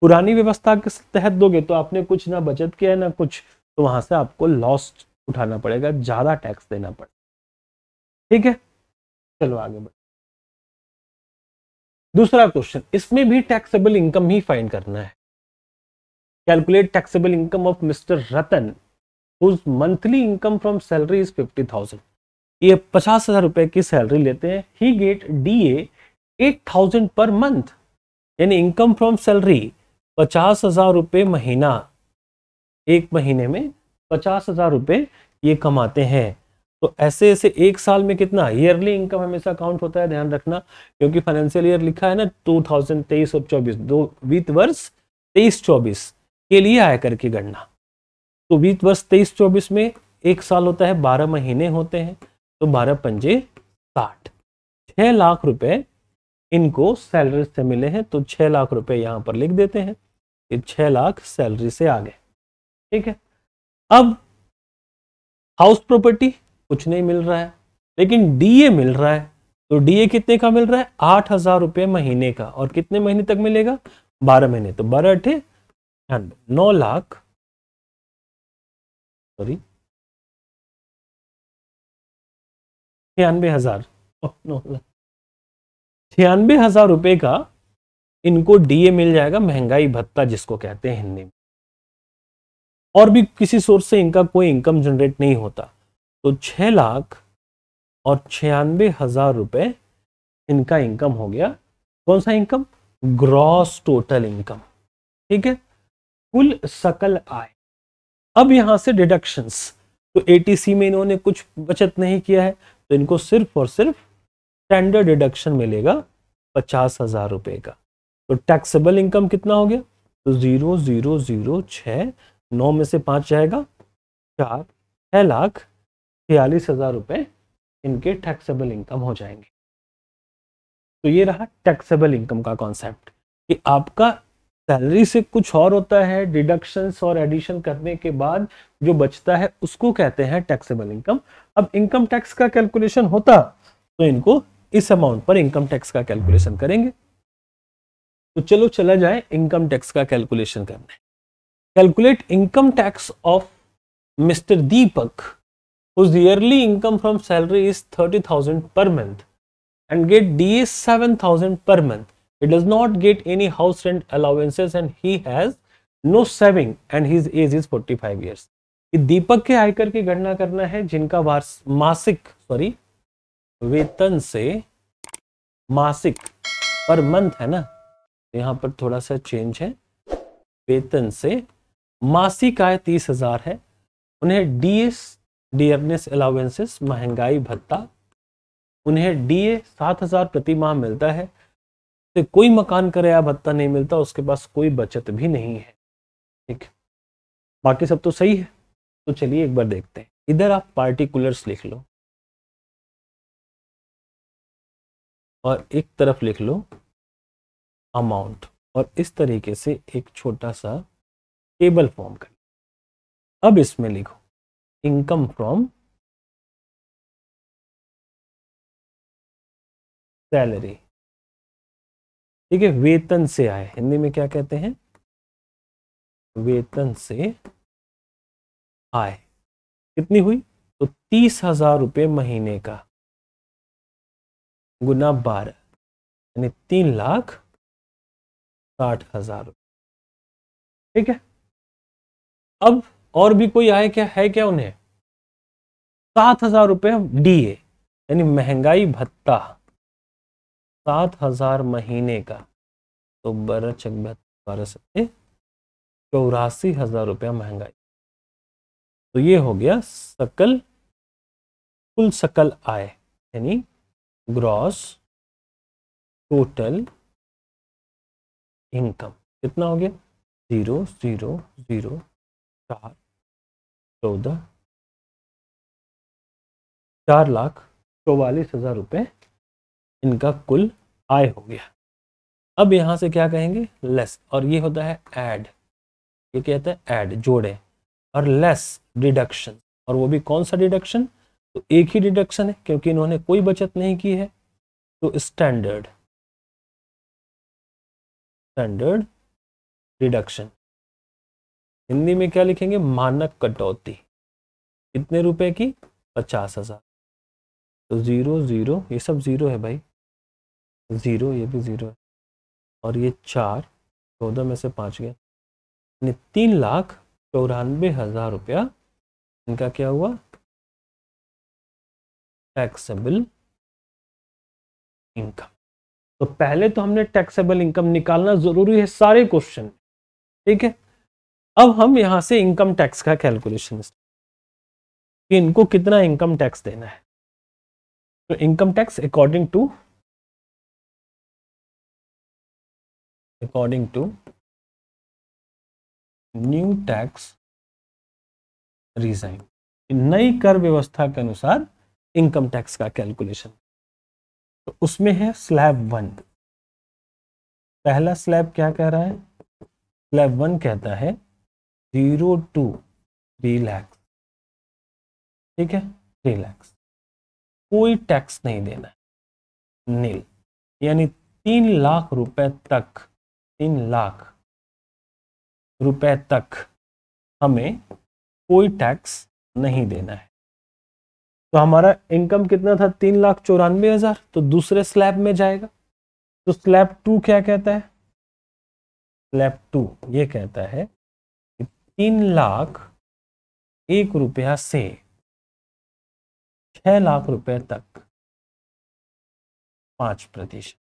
पुरानी व्यवस्था के तहत दोगे तो आपने कुछ ना बचत किया है ना कुछ तो वहां से आपको लॉस उठाना पड़ेगा ज्यादा टैक्स देना पड़ेगा ठीक है चलो आगे बढ़ दूसरा क्वेश्चन इसमें भी टैक्सेबल इनकम ही फाइंड करना है calculate taxable income of mister Ratan whose monthly income from salary is fifty thousand ये पचास हजार रुपए की सैलरी लेते हैं he get D eight thousand per month यानी इनकम फ्रॉम सैलरी पचास हजार रुपये महीना एक महीने में पचास हजार रुपये ये कमाते हैं तो ऐसे ऐसे एक साल में कितना ईयरली इनकम हमेशा काउंट होता है ध्यान रखना क्योंकि फाइनेंशियल ईयर लिखा है ना 2023 और 24 दो वित्त वर्ष तेईस चौबीस के लिए आयकर की गणना तो वित्त वर्ष तेईस चौबीस में एक साल होता है बारह महीने होते हैं तो बारह पंजे साठ छह लाख रुपए इनको सैलरी से मिले हैं तो छह लाख रुपए यहां पर लिख देते हैं कि छह लाख सैलरी से आ गए ठीक है अब हाउस प्रॉपर्टी कुछ नहीं मिल रहा है लेकिन डीए मिल रहा है तो डीए कितने का मिल रहा है आठ हजार रुपये महीने का और कितने महीने तक मिलेगा बारह महीने तो बारह अठे नौ लाख सॉरी छियानवे हज़ार छियानवे हज़ार रुपए का इनको डीए मिल जाएगा महंगाई भत्ता जिसको कहते हैं हिंदी में और भी किसी सोर्स से इनका कोई इनकम जनरेट नहीं होता तो छह लाख और छियानवे हज़ार रुपए इनका इनकम हो गया कौन सा इनकम ग्रॉस टोटल इनकम ठीक है कुल सकल आय अब यहां से डिडक्शंस तो एटीसी में इन्होंने कुछ बचत नहीं किया है तो इनको सिर्फ और सिर्फ स्टैंडर्ड डिडक्शन मिलेगा पचास हजार रुपये का तो टैक्सेबल इनकम कितना हो गया तो जीरो जीरो जीरो छः नौ में से पाँच जाएगा चार छः लाख छियालीस हज़ार रुपये इनके टैक्सेबल इनकम हो जाएंगे तो ये रहा टैक्सेबल इनकम का कॉन्सेप्ट कि आपका सैलरी से कुछ और होता है डिडक्शंस और एडिशन करने के बाद जो बचता है उसको कहते हैं टैक्सेबल इनकम अब इनकम टैक्स का कैलकुलेशन होता तो इनको इस अमाउंट पर इनकम टैक्स का कैलकुलेशन करेंगे तो चलो चला जाए इनकम टैक्स का कैलकुलेशन करने calculate income tax of mister Deepak whose yearly income from salary is per month and get D seven thousand per month he does not get any house rent allowances and he has no saving and his age is 45 years ये दीपक के आयकर की गणना करना है जिनका masik sorry वेतन से मासिक पर मंथ है ना यहाँ पर थोड़ा सा चेंज है वेतन से मासिक आय तीस हजार है उन्हें डीएस डियरनेस अलाउेंसेस महंगाई भत्ता उन्हें डीए सात हजार प्रति माह मिलता है से तो कोई मकान किराया भत्ता नहीं मिलता उसके पास कोई बचत भी नहीं है ठीक बाकी सब तो सही है तो चलिए एक बार देखते हैं इधर आप पार्टिकुलर्स लिख लो और एक तरफ लिख लो अमाउंट और इस तरीके से एक छोटा सा टेबल फॉर्म कर अब इसमें लिखो इनकम फ्रॉम सैलरी ठीक है वेतन से आए हिंदी में क्या कहते हैं वेतन से आए कितनी हुई तो तीस हजार रुपये महीने का गुना बारह यानी तीन लाख साठ हजार रुपये ठीक है अब और भी कोई आए क्या है क्या उन्हें सात हजार रुपये डी यानी महंगाई भत्ता सात हजार महीने का तो बारह छक बारह सत्ते चौरासी हजार रुपया महंगाई तो ये हो गया सकल कुल सकल आय यानी ग्रॉस टोटल इनकम कितना हो गया जीरो जीरो जीरो चार चौदह चार लाख चौवालीस हजार रुपये इनका कुल आय हो गया अब यहाँ से क्या कहेंगे लेस और ये होता है एड ये कहते हैं एड जोड़े और लेस डिडक्शन और वो भी कौन सा डिडक्शन तो एक ही डिडक्शन है क्योंकि इन्होंने कोई बचत नहीं की है तो स्टैंडर्ड स्टैंडर्ड डिडक्शन हिंदी में क्या लिखेंगे मानक कटौती कितने रुपए की पचास हजार तो जीरो जीरो ये सब जीरो है भाई ज़ीरो ये भी ज़ीरो है और ये चार चौदह में से पाँच गया यानी तीन लाख चौरानवे हज़ार रुपया इनका क्या हुआ टैक्सेबल इनकम तो पहले तो हमने टैक्सेबल इनकम निकालना ज़रूरी है सारे क्वेश्चन में ठीक है अब हम यहाँ से इनकम टैक्स का कैलकुलेशन कि इनको कितना इनकम टैक्स देना है तो income tax according to according to new tax regime नई कर व्यवस्था के अनुसार इनकम टैक्स का कैलकुलेशन तो उसमें है स्लैब वन पहला स्लैब क्या कह रहा है स्लैब वन कहता है जीरो टू थ्री लैक्स ठीक है थ्री लैक्स कोई टैक्स नहीं देना है नील यानी तीन लाख रुपए तक तीन लाख रुपए तक हमें कोई टैक्स नहीं देना है तो हमारा इनकम कितना था तीन लाख चौरानवे हजार तो दूसरे स्लैब में जाएगा तो स्लैब टू क्या कहता है स्लैब टू ये कहता है कि तीन लाख एक रुपया से छह लाख रुपए तक पांच प्रतिशत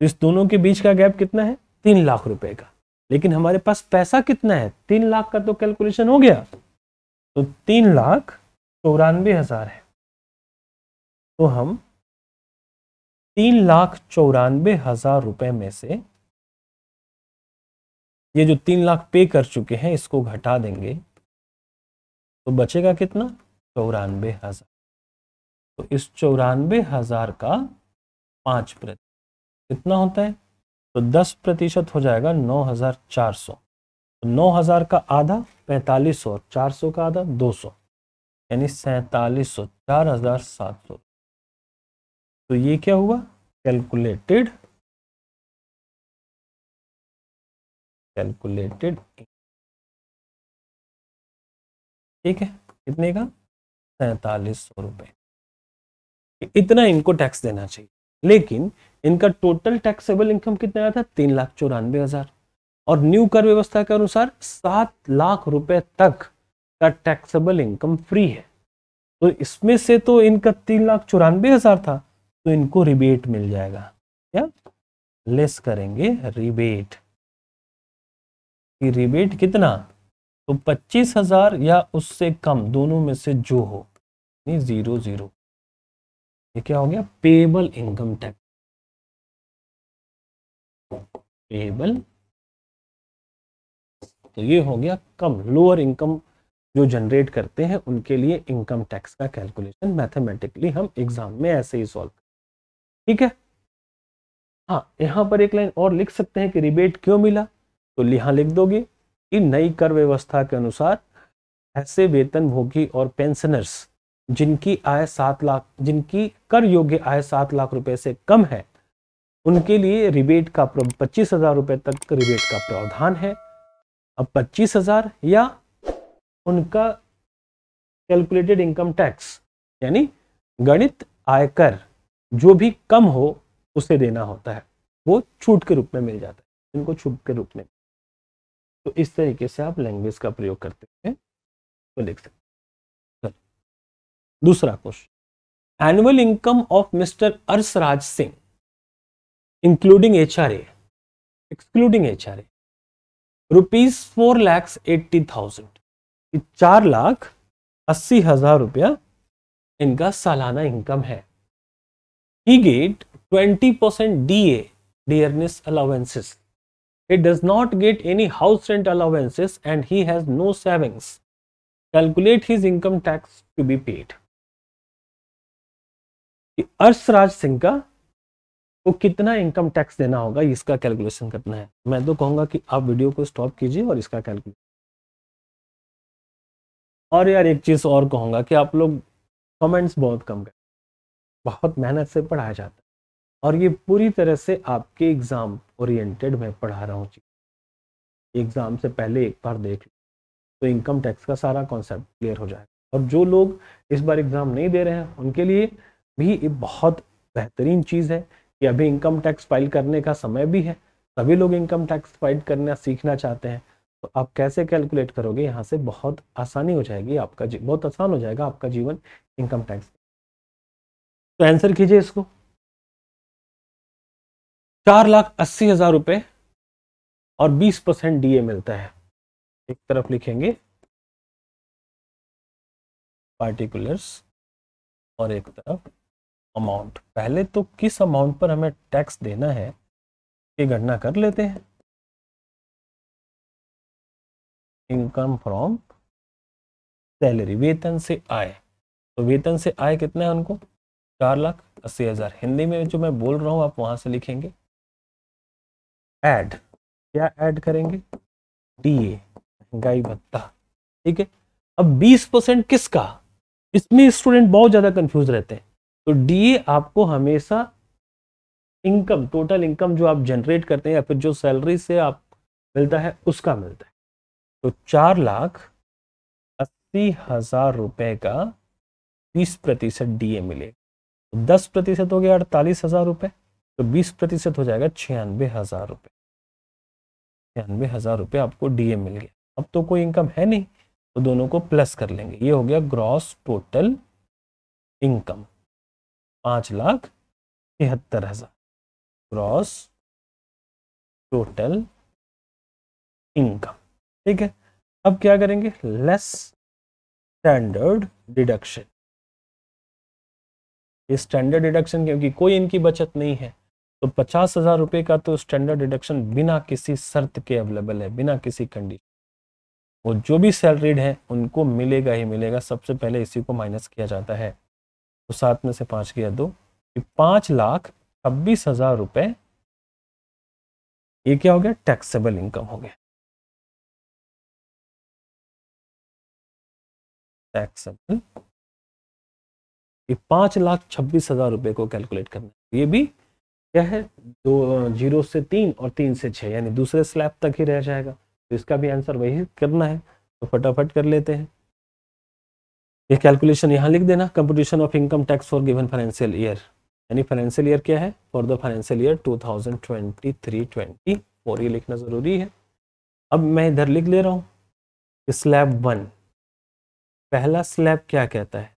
तो इस दोनों के बीच का गैप कितना है तीन लाख रुपए का लेकिन हमारे पास पैसा कितना है तीन लाख का तो कैलकुलेशन हो गया तो तीन लाख चौरानवे हजार है तो हम तीन लाख चौरानवे हजार रुपए में से ये जो तीन लाख पे कर चुके हैं इसको घटा देंगे तो बचेगा कितना चौरानवे हजार तो इस चौरानवे हजार का पांच प्रति कितना होता है तो 10 प्रतिशत हो जाएगा 9400 9000 तो का आधा 4500 और 400 का आधा 200 यानी सैतालीस सौ चार हजार सात सौ तो ये क्या हुआ कैलकुलेटेड कैलकुलेटेड ठीक है कितने का सैतालीस सौ रुपए इतना इनको टैक्स देना चाहिए लेकिन इनका टोटल टैक्सेबल इनकम कितना आया था तीन लाख चौरानवे हजार और न्यू कर व्यवस्था के अनुसार सात लाख रुपए तक का टैक्सेबल इनकम फ्री है तो इसमें से तो इनका तीन लाख चौरानवे हजार था तो इनको रिबेट मिल जाएगा क्या लेस करेंगे रिबेट कि रिबेट कितना तो पच्चीस हजार या उससे कम दोनों में से जो हो नहीं जीरो जीरो ये क्या हो गया पेबल इनकम टैक्स पेबल तो ये हो गया कम लोअर इनकम जो जनरेट करते हैं उनके लिए इनकम टैक्स का कैलकुलेशन मैथमेटिकली हम एग्जाम में ऐसे ही सॉल्व ठीक है हाँ यहां पर एक लाइन और लिख सकते हैं कि रिबेट क्यों मिला तो यहां लिख दोगे कि नई कर व्यवस्था के अनुसार ऐसे वेतनभोगी और पेंशनर्स जिनकी आय सात लाख जिनकी कर योग्य आय सात लाख रुपए से कम है उनके लिए रिबेट का पच्चीस हजार रुपए तक रिबेट का प्रावधान है अब पच्चीस हजार या उनका कैलकुलेटेड इनकम टैक्स यानी गणित आयकर जो भी कम हो उसे देना होता है वो छूट के रूप में मिल जाता है इनको छूट के रूप में तो इस तरीके से आप लैंग्वेज का प्रयोग करते हैं तो देख सकते हैं दूसरा question annual income of mister Arshraj Singh including H R excluding H R A rupees four lakhs eighty thousand चार लाख अस्सी हजार रुपया इनका सालाना इनकम है he get twenty percent D A dearness allowances it does not get any house rent allowances and he has no savings calculate his income tax to be paid Arshraj Singh का को तो कितना इनकम टैक्स देना होगा इसका calculation करना है मैं तो कहूंगा कि आप वीडियो को स्टॉप कीजिए और इसका कैलकुलेशन और यार एक चीज़ और कहूंगा कि आप लोग कमेंट्स बहुत कम करें बहुत मेहनत से पढ़ाया जाता है और ये पूरी तरह से आपके एग्ज़ाम ओरिएंटेड में पढ़ा रहा हूँ एग्ज़ाम से पहले एक बार देख लो तो इनकम टैक्स का सारा कॉन्सेप्ट क्लियर हो जाएगा और जो लोग इस बार एग्ज़ाम नहीं दे रहे हैं उनके लिए भी ये बहुत बेहतरीन चीज़ है कि अभी इनकम टैक्स फाइल करने का समय भी है सभी लोग इनकम टैक्स फाइल करना सीखना चाहते हैं तो आप कैसे कैलकुलेट करोगे यहाँ से बहुत आसानी हो जाएगी आपका बहुत आसान हो जाएगा आपका जीवन इनकम टैक्स तो आंसर कीजिए इसको चार लाख अस्सी हजार रुपये और बीस परसेंट डी मिलता है एक तरफ लिखेंगे पार्टिकुलर्स और एक तरफ अमाउंट पहले तो किस अमाउंट पर हमें टैक्स देना है ये गणना कर लेते हैं इनकम फ्रॉम सैलरी वेतन से आय तो वेतन से आय कितना है उनको चार लाख अस्सी हज़ार हिंदी में जो मैं बोल रहा हूं आप वहां से लिखेंगे ऐड क्या ऐड करेंगे डी ए महंगाई भत्ता ठीक है अब 20 परसेंट किसका इसमें स्टूडेंट बहुत ज़्यादा कंफ्यूज रहते हैं तो डीए आपको हमेशा इनकम टोटल इनकम जो आप जनरेट करते हैं या फिर जो सैलरी से आप मिलता है उसका मिलता है तो चार लाख अस्सी हजार रुपये का बीस प्रतिशत डीए मिलेगा तो दस प्रतिशत हो गया अड़तालीस हजार रुपए तो बीस प्रतिशत हो जाएगा छियानवे हजार रुपये छियानवे हजार रुपये आपको डी मिल गया अब तो कोई इनकम है नहीं तो दोनों को प्लस कर लेंगे ये हो गया ग्रॉस टोटल इनकम पाँच लाख तिहत्तर हजार ग्रॉस टोटल इनकम ठीक है अब क्या करेंगे लेस स्टैंडर्ड डिडक्शन ये स्टैंडर्ड डिडक्शन क्योंकि कोई इनकी बचत नहीं है तो पचास हजार रुपये का तो स्टैंडर्ड डिडक्शन बिना किसी शर्त के अवेलेबल है बिना किसी कंडीशन वो जो भी सैलरीड है उनको मिलेगा ही मिलेगा सबसे पहले इसी को माइनस किया जाता है तो सात में से पांच गया दो पांच लाख छब्बीस हजार रुपए ये क्या हो गया टैक्सेबल इनकम हो गया टैक्सेबल ये लाख छब्बीस हजार रुपए को कैलकुलेट करना तो ये भी क्या है दो जीरो से तीन और तीन से छह यानी दूसरे स्लैब तक ही रह जाएगा तो इसका भी आंसर वही करना है तो फटाफट कर लेते हैं ये कैलकुलेशन यहाँ लिख देना competition of income tax for given financial year यानी फाइनेंशियल ईयर क्या है फॉर द फाइनेंशियल ईयर 2023-24 ये लिखना ज़रूरी है अब मैं इधर लिख ले रहा हूँ स्लैब वन पहला स्लैब क्या कहता है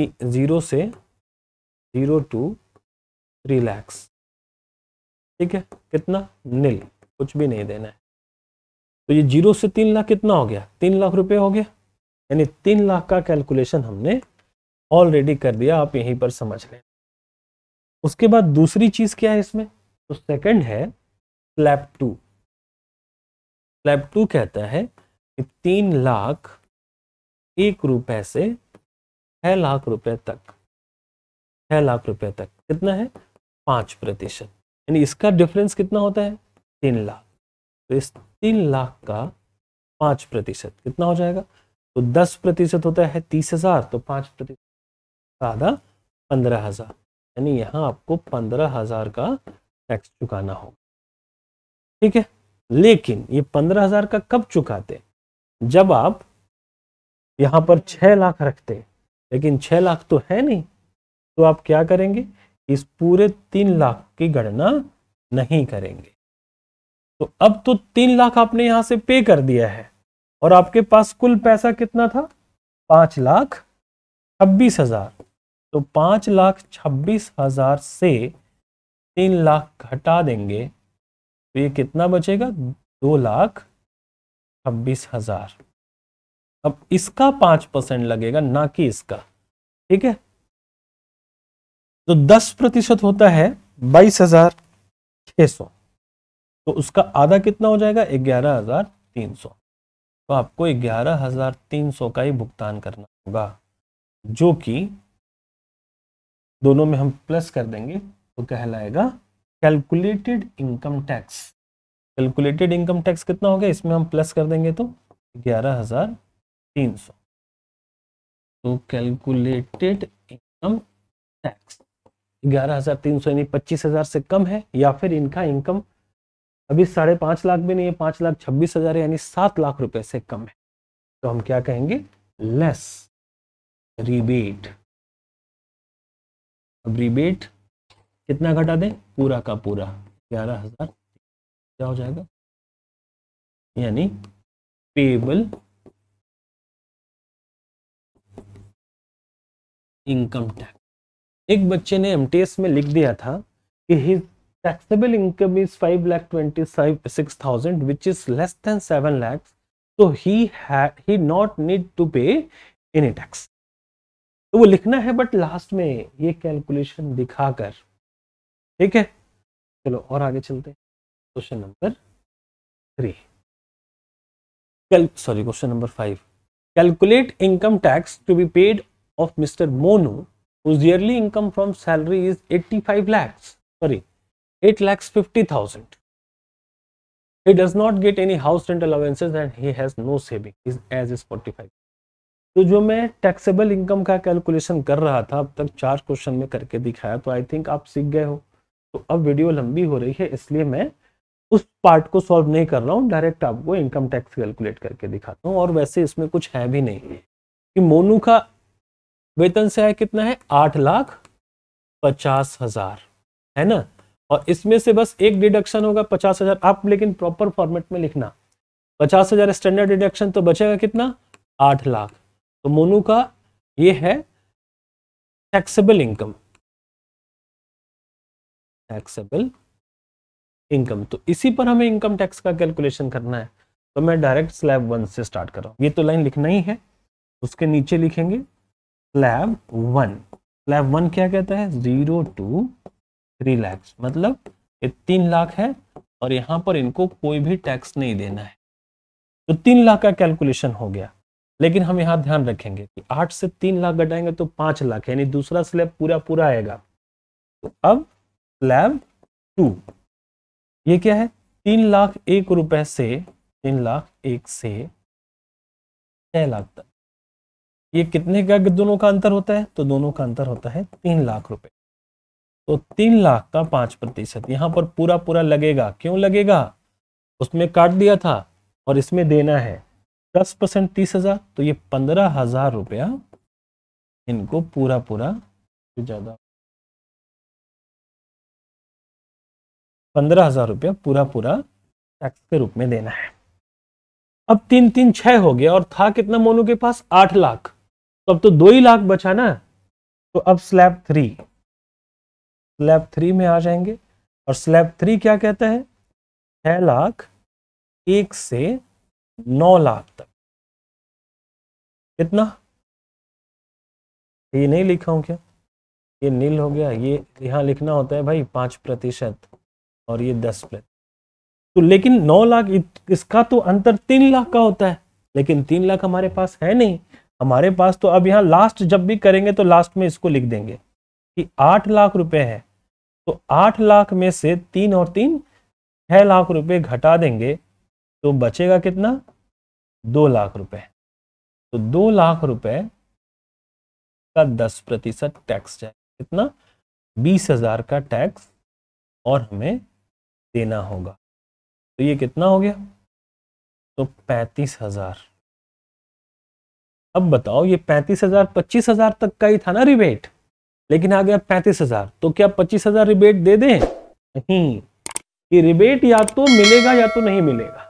कि ज़ीरो से ज़ीरो टू थ्री लैक्स ठीक है कितना नील कुछ भी नहीं देना है तो ये जीरो से तीन लाख कितना हो गया तीन लाख रुपए हो गया यानी तीन लाख का कैलकुलेशन हमने ऑलरेडी कर दिया आप यहीं पर समझ लें उसके बाद दूसरी चीज क्या है इसमें तो सेकंड है स्लैब टू स्लैब टू कहता है कि तीन लाख एक रुपए से छह लाख रुपए तक छह लाख रुपए तक कितना है पांच प्रतिशत यानी इसका डिफरेंस कितना होता है तीन लाख तो इस तीन लाख का पांच प्रतिशत कितना हो जाएगा तो दस प्रतिशत होता है तीस हजार तो पांच प्रतिशत आधा पंद्रह हजार यानी यहां आपको पंद्रह हजार का टैक्स चुकाना होगा ठीक है लेकिन ये पंद्रह हजार का कब चुकाते जब आप यहां पर छह लाख रखते लेकिन छह लाख तो है नहीं तो आप क्या करेंगे इस पूरे तीन लाख की गणना नहीं करेंगे तो अब तो तीन लाख आपने यहां से पे कर दिया है और आपके पास कुल पैसा कितना था पांच लाख छब्बीस हजार तो पांच लाख छब्बीस हजार से तीन लाख घटा देंगे तो ये कितना बचेगा दो लाख छब्बीस हजार अब इसका पांच परसेंट लगेगा ना कि इसका ठीक है तो दस प्रतिशत होता है बाईस हजार छह सौ तो उसका आधा कितना हो जाएगा ग्यारह हजार तीन सौ तो आपको ग्यारह हज़ार तीन सौ का ही भुगतान करना होगा जो कि दोनों में हम प्लस कर देंगे तो कहलाएगा calculated income tax calculated income tax कितना हो गया इसमें हम प्लस कर देंगे तो ग्यारह हज़ार तीन सौ तो कैलकुलेटेड इनकम टैक्स ग्यारह हज़ार तीन सौ यानी पच्चीस हज़ार से कम है या फिर इनका इनकम अभी साढ़े पांच लाख भी नहीं है पांच लाख छब्बीस हजार यानी सात लाख रुपए से कम है तो हम क्या कहेंगे लेस रिबेट अब रिबेट कितना घटा दें पूरा का पूरा ग्यारह हजार क्या हो जाएगा यानी पेबल इनकम टैक्स एक बच्चे ने एमटीएस में लिख दिया था कि his taxable income is 5 lakh 26000 which is less than 7 lakhs so he had he not need to pay any tax तो वो लिखना है बट लास्ट में ये कैलकुलेशन दिखाकर ठीक है चलो और आगे चलते हैं question number three sorry question number five calculate income tax to be paid of mister Monu yearly income from salary is is 85 lakhs sorry 8 lakhs 50,000. He does not get any house rent allowances and he has no saving is as is 45. तो जो मैं taxable income का calculation कर रहा था अब तक चार क्वेश्चन में करके दिखाया तो आई थिंक आप सीख गए हो तो अब वीडियो लंबी हो रही है इसलिए मैं उस पार्ट को सॉल्व नहीं कर रहा हूँ डायरेक्ट आपको इनकम टैक्स कैलकुलेट करके दिखाता हूँ और वैसे इसमें कुछ है भी नहीं कि मोनू का वेतन से आय कितना है आठ लाख पचास हजार है ना और इसमें से बस एक डिडक्शन होगा पचास हजार आप लेकिन प्रॉपर फॉर्मेट में लिखना पचास हजार स्टैंडर्ड डिडक्शन तो बचेगा कितना आठ लाख तो मोनू का ये है टैक्सेबल इनकम टैक्सेबल इनकम तो इसी पर हमें इनकम टैक्स का कैलकुलेशन करना है तो मैं डायरेक्ट स्लैब वन से स्टार्ट कर रहा हूँ ये तो लाइन लिखना ही है उसके नीचे लिखेंगे स्लैब वन स्लैब वन क्या कहता है जीरो टू थ्री लैक्स मतलब ये तीन लाख है और यहां पर इनको कोई भी टैक्स नहीं देना है तो तीन लाख का कैलकुलेशन हो गया लेकिन हम यहां ध्यान रखेंगे कि आठ से तीन लाख घटाएंगे तो पांच लाख यानी दूसरा स्लैब पूरा पूरा आएगा तो अब स्लैब टू ये क्या है तीन लाख एक रुपए से तीन लाख एक से छह लाख तक ये कितने का दोनों का अंतर होता है तो दोनों का अंतर होता है तीन लाख रुपए तो तीन लाख का पांच प्रतिशत यहां पर पूरा पूरा लगेगा क्यों लगेगा उसमें काट दिया था और इसमें देना है दस परसेंट तीस हजार तो ये पंद्रह हजार रुपया इनको पूरा पूरा ज्यादा पंद्रह हजार रुपया पूरा पूरा टैक्स के रूप में देना है अब तीन तीन छह हो गया और था कितना मोनू के पास आठ लाख तो अब तो दो ही लाख बचा ना तो अब स्लैब थ्री स्लैब थ्री में आ जाएंगे और स्लैब थ्री क्या कहता है छह लाख एक से नौ लाख तक कितना ये नहीं लिखा हूं क्या ये नील हो गया ये यहां लिखना होता है भाई पांच प्रतिशत और ये दस प्रतिशत तो लेकिन नौ लाख इसका तो अंतर तीन लाख का होता है लेकिन तीन लाख हमारे पास है नहीं हमारे पास तो अब यहाँ लास्ट जब भी करेंगे तो लास्ट में इसको लिख देंगे कि आठ लाख रुपए है तो आठ लाख में से तीन और तीन छह लाख रुपए घटा देंगे तो बचेगा कितना दो लाख रुपए तो दो लाख रुपए का दस प्रतिशत टैक्स जाएगा कितना बीस हजार का टैक्स और हमें देना होगा तो ये कितना हो गया तो पैंतीस हजार अब बताओ ये पैंतीस हजार पच्चीस हजार तक का ही था ना रिबेट लेकिन आ गया पैंतीस हजार तो क्या पच्चीस हजार रिबेट दे दें नहीं ये रिबेट या तो मिलेगा या तो नहीं मिलेगा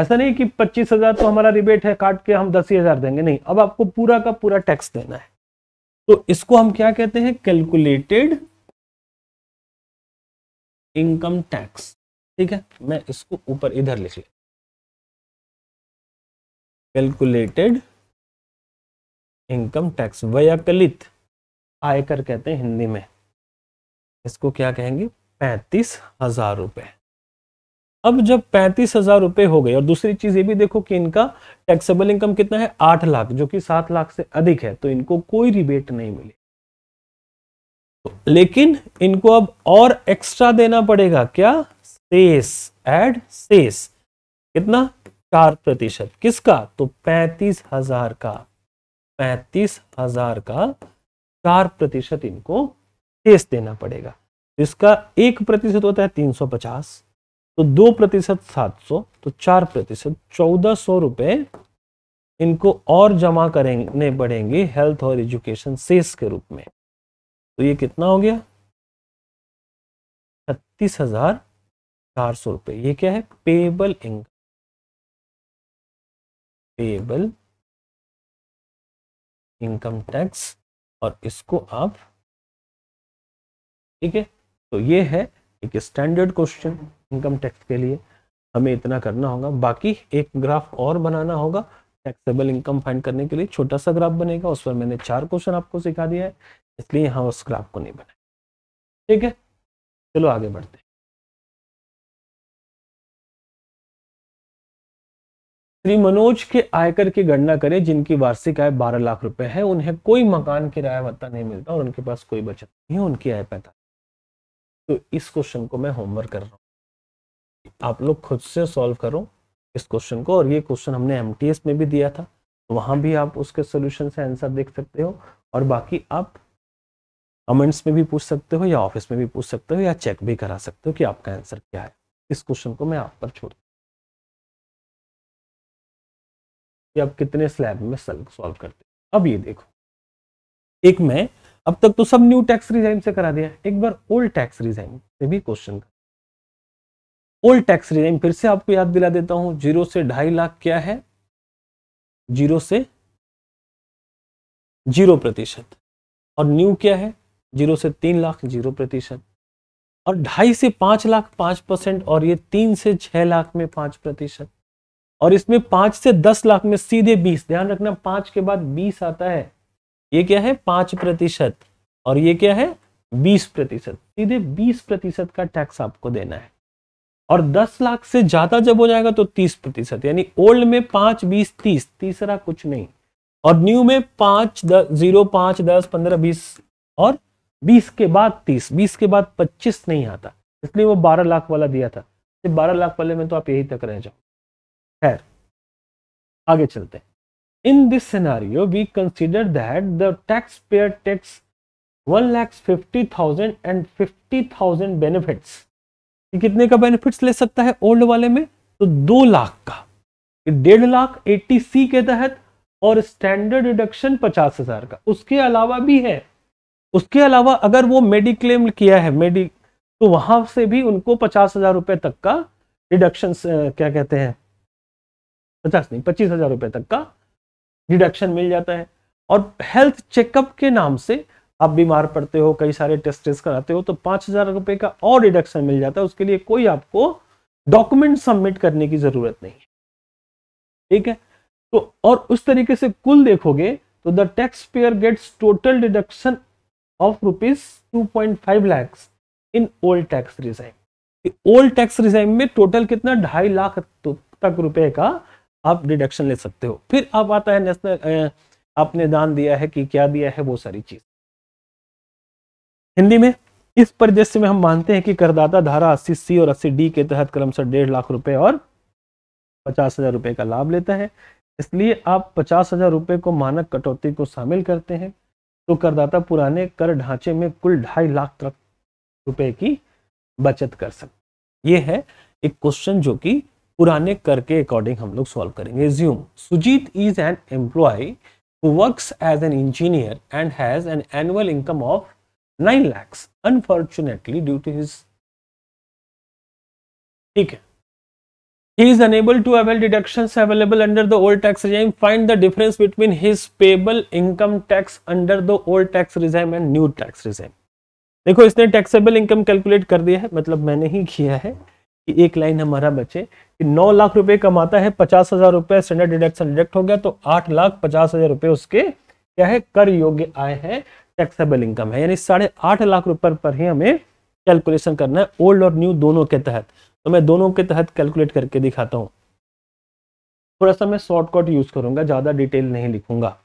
ऐसा नहीं कि पच्चीस हजार तो हमारा रिबेट है काट के हम दस ही हजार देंगे नहीं अब आपको पूरा का पूरा टैक्स देना है तो इसको हम क्या कहते हैं कैलकुलेटेड इनकम टैक्स ठीक है मैं इसको ऊपर इधर लिख ले कैलकुलेटेड इनकम टैक्स वैकलित आयकर कहते हैं हिंदी में इसको क्या कहेंगे पैंतीस हजार रुपए अब जब पैंतीस हजार रुपए हो गए और दूसरी चीज ये भी देखो कि इनका टैक्सेबल इनकम कितना है आठ लाख जो कि सात लाख से अधिक है तो इनको कोई रिबेट नहीं मिली तो, लेकिन इनको अब और एक्स्ट्रा देना पड़ेगा क्या सेस एड सेस कितना चार प्रतिशत किसका तो पैंतीस हजार का पैंतीस हजार का चार प्रतिशत इनको सेस देना पड़ेगा तो इसका एक प्रतिशत होता है तीन सौ पचास तो दो प्रतिशत सात सौ तो चार प्रतिशत चौदह सौ रुपये इनको और जमा करने पड़ेंगे हेल्थ और एजुकेशन सेस के रूप में तो ये कितना हो गया छत्तीस हजार चार सौ रुपये ये क्या है payable income payable income tax और इसको आप ठीक है तो ये है एक स्टैंडर्ड क्वेश्चन इनकम टैक्स के लिए हमें इतना करना होगा बाकी एक ग्राफ और बनाना होगा टैक्सेबल इनकम फाइंड करने के लिए छोटा सा ग्राफ बनेगा उस पर मैंने चार क्वेश्चन आपको सिखा दिया है इसलिए यहाँ उस ग्राफ को नहीं बनाया ठीक है चलो आगे बढ़ते श्री मनोज के आयकर की गणना करें जिनकी वार्षिक आय 12 लाख रुपए है उन्हें कोई मकान किराया भत्ता नहीं मिलता और उनके पास कोई बचत नहीं है उनकी आय पैंतालीस तो इस क्वेश्चन को मैं होमवर्क कर रहा हूँ आप लोग खुद से सॉल्व करो इस क्वेश्चन को और ये क्वेश्चन हमने एम में भी दिया था वहां भी आप उसके सोल्यूशन से आंसर देख सकते हो और बाकी आप कमेंट्स में भी पूछ सकते हो या ऑफिस में भी पूछ सकते हो या चेक भी करा सकते हो कि आपका आंसर क्या है इस क्वेश्चन को मैं आप पर छोड़ता कि आप कितने स्लैब में सॉल्व करते हैं अब ये देखो एक मैं अब तक तो सब न्यू टैक्स रिजाइम से करा दिया एक बार ओल्ड टैक्स रिजाइम से भी क्वेश्चन कर ओल्ड टैक्स रिजाइम फिर से आपको याद दिला देता हूं जीरो से ढाई लाख क्या है जीरो से जीरो प्रतिशत और न्यू क्या है जीरो से तीन लाख जीरो प्रतिशत और ढाई से पांच लाख पांच परसेंट और ये तीन से छह लाख में पांच प्रतिशत और इसमें पांच से दस लाख में सीधे बीस ध्यान रखना पांच के बाद बीस आता है ये क्या है पांच प्रतिशत और ये क्या है बीस प्रतिशत सीधे बीस प्रतिशत का टैक्स आपको देना है और दस लाख से ज्यादा जब हो जाएगा तो तीस प्रतिशत यानी ओल्ड में पांच बीस तीस तीसरा कुछ नहीं और न्यू में पांच जीरो पांच दस पंद्रह बीस और बीस के बाद तीस बीस के बाद पच्चीस नहीं आता इसलिए वो बारह लाख वाला दिया था बारह लाख वाले में तो आप यही तक रह जाओ खैर आगे चलते हैं in this scenario we consider that the tax payer tax one lakhs fifty thousand and fifty thousand benefits कितने का बेनिफिट्स ले सकता है ओल्ड वाले में तो दो लाख का डेढ़ लाख एट्टी सी के तहत और स्टैंडर्ड डिडक्शन पचास हजार का उसके अलावा भी है उसके अलावा अगर वो मेडिक्लेम किया है मेडिक तो वहां से भी उनको पचास हजार रुपए तक का डिडक्शन क्या कहते हैं पचास नहीं पच्चीस हजार रुपए तक का डिडक्शन मिल जाता है और हेल्थ चेकअप के नाम से आप बीमार पड़ते हो कई सारे टेस्ट टेस्ट कराते हो तो पांच हजार रुपए का और डिडक्शन मिल जाता है उसके लिए कोई आपको डॉक्यूमेंट सबमिट करने की ज़रूरत नहीं ठीक है तो और उस तरीके से कुल देखोगे तो the tax payer gets total deduction of rupees two point five lakhs in old tax regime old tax regime में टोटल कितना ढाई लाख तक रुपए का आप डिडक्शन ले सकते हो फिर अब आता है नेशनल आपने दान दिया है कि क्या दिया है वो सारी चीज हिंदी में इस परिदृश्य में हम मानते हैं कि करदाता धारा अस्सी सी और अस्सी डी के तहत क्रमशः डेढ़ लाख रुपए और पचास हजार रुपए का लाभ लेता है इसलिए आप पचास हजार रुपए को मानक कटौती को शामिल करते हैं तो करदाता पुराने कर ढांचे में कुल ढाई लाख तक रुपए की बचत कर सकते ये है एक क्वेश्चन जो कि पुराने कर के अकॉर्डिंग हम लोग सॉल्व करेंगे ज्यूम Sujit is an employ works as an engineer and has an annual income of nine lakhs unfortunately due to his ठीक है he is unable to avail deductions available under the old tax regime find the difference between his payable income tax under the old tax regime and new tax regime देखो इसने taxable income calculate कर दिया है मतलब मैंने ही किया है कि एक लाइन हमारा बचे कि नौ लाख रुपए कमाता है पचास हजार रुपए स्टैंडर्ड डिडक्शन डिडक्ट हो गया तो आठ लाख पचास हजार रुपए उसके क्या है कर योग्य आय है टैक्सेबल इनकम है यानी साढ़े आठ लाख रुपए पर ही हमें कैलकुलेशन करना है ओल्ड और न्यू दोनों के तहत तो मैं दोनों के तहत कैलकुलेट करके दिखाता हूँ थोड़ा सा मैं शॉर्टकट यूज करूंगा ज्यादा डिटेल नहीं लिखूंगा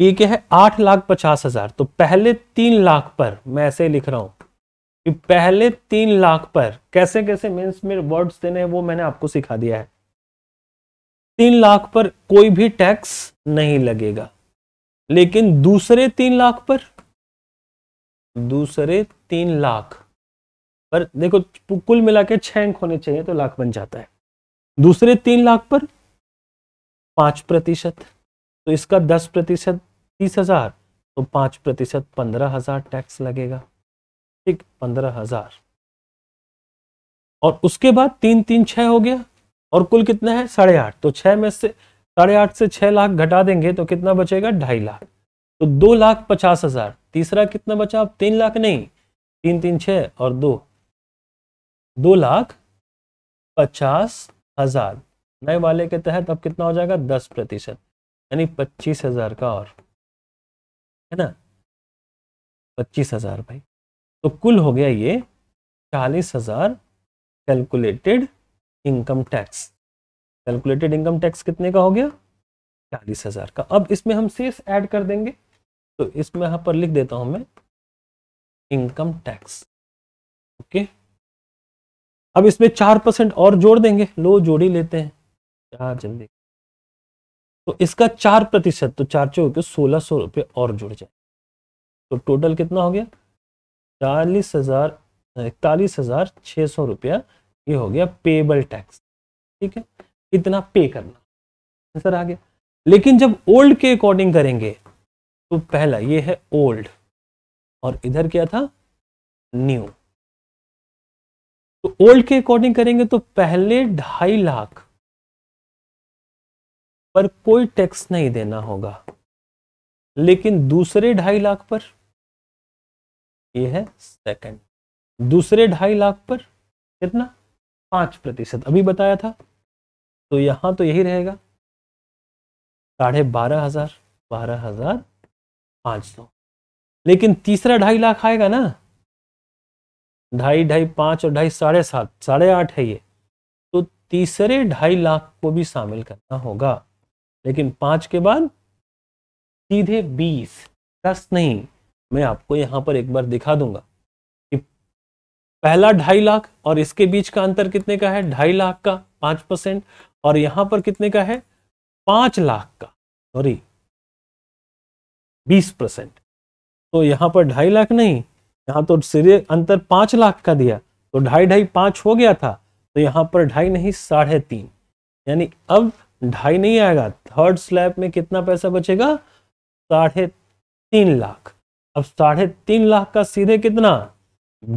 ये क्या है आठ लाख पचास हजार तो पहले तीन लाख पर मैं ऐसे लिख रहा हूं कि पहले तीन लाख पर कैसे कैसे मेंस में वर्ड्स देने हैं वो मैंने आपको सिखा दिया है तीन लाख पर कोई भी टैक्स नहीं लगेगा लेकिन दूसरे तीन लाख पर दूसरे तीन लाख पर देखो कुल मिला के छह अंक होने चाहिए तो लाख बन जाता है दूसरे तीन लाख पर पांच प्रतिशत तो इसका दस प्रतिशत तीस हजार तो पांच प्रतिशत पंद्रह हजार टैक्स लगेगा ठीक पंद्रह हजार और उसके बाद तीन तीन छ हो गया और कुल कितना है साढ़े आठ तो छह में से साढ़े आठ से छह लाख घटा देंगे तो कितना बचेगा ढाई लाख तो दो लाख पचास हजार तीसरा कितना बचा अब तीन लाख नहीं तीन तीन छ और दो दो लाख पचास हजार नए वाले के तहत अब कितना हो जाएगा दस प्रतिशत यानी पच्चीस हजार का और है ना पच्चीस हजार भाई तो कुल हो गया ये चालीस हजार calculated income tax calculated income tax कितने का हो गया चालीस हजार का अब इसमें हम सेस ऐड कर देंगे तो इसमें यहां पर लिख देता हूं मैं इनकम टैक्स ओके अब इसमें चार परसेंट और जोड़ देंगे लो जोड़ी लेते हैं चार जल्दी तो इसका चार प्रतिशत तो चार चौके सोलह सौ रुपये और जुड़ जाए तो टोटल कितना हो गया चालीस हज़ार इकतालीस हज़ार छः सौ रुपया ये हो गया पेबल टैक्स ठीक है इतना पे करना आंसर आ गया लेकिन जब ओल्ड के अकॉर्डिंग करेंगे तो पहला ये है ओल्ड और इधर क्या था न्यू तो ओल्ड के अकॉर्डिंग करेंगे तो पहले ढाई लाख पर कोई टैक्स नहीं देना होगा लेकिन दूसरे ढाई लाख पर ये है सेकंड दूसरे ढाई लाख पर कितना पांच प्रतिशत अभी बताया था तो यहां तो यही रहेगा साढ़े बारह हजार बारह हजार पांच सौ लेकिन तीसरा ढाई लाख आएगा ना ढाई ढाई पांच और ढाई साढ़े सात साढ़े आठ है ये तो तीसरे ढाई लाख को भी शामिल करना होगा लेकिन पांच के बाद सीधे बीस दस नहीं मैं आपको यहाँ पर एक बार दिखा दूंगा कि पहला ढाई लाख और इसके बीच का अंतर कितने का है ढाई लाख का पांच परसेंट और यहां पर कितने का है पांच लाख का सॉरी बीस परसेंट तो यहां पर ढाई लाख नहीं यहां तो सीधे अंतर पांच लाख का दिया तो ढाई ढाई पांच हो गया था तो यहां पर ढाई नहीं साढ़े तीन यानी अब ढाई नहीं आएगा थर्ड स्लैब में कितना पैसा बचेगा साढ़े तीन लाख अब साढ़े तीन लाख का सीधे कितना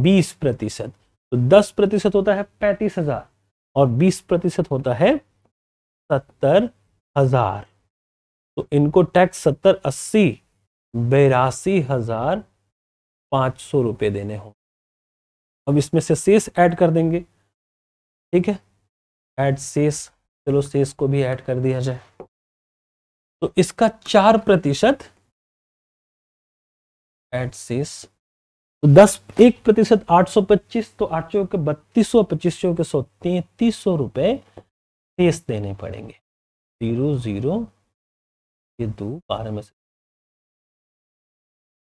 बीस प्रतिशत तो दस प्रतिशत होता है पैंतीस हजार और बीस प्रतिशत होता है सत्तर हजार तो इनको टैक्स सत्तर अस्सी बेरासी हजार पांच सौ रुपये देने हों अब इसमें से शेष ऐड कर देंगे ठीक है ऐड शेष चलो शेष को भी ऐड कर दिया जाए तो इसका चार प्रतिशत एट सिक्स तो दस एक प्रतिशत आठ सौ पच्चीस तो आठ सौ के बत्तीस सौ पच्चीस सौ के सौ तैतीस सौ रुपए सेस देने पड़ेंगे जीरो जीरो ये दो बारह में से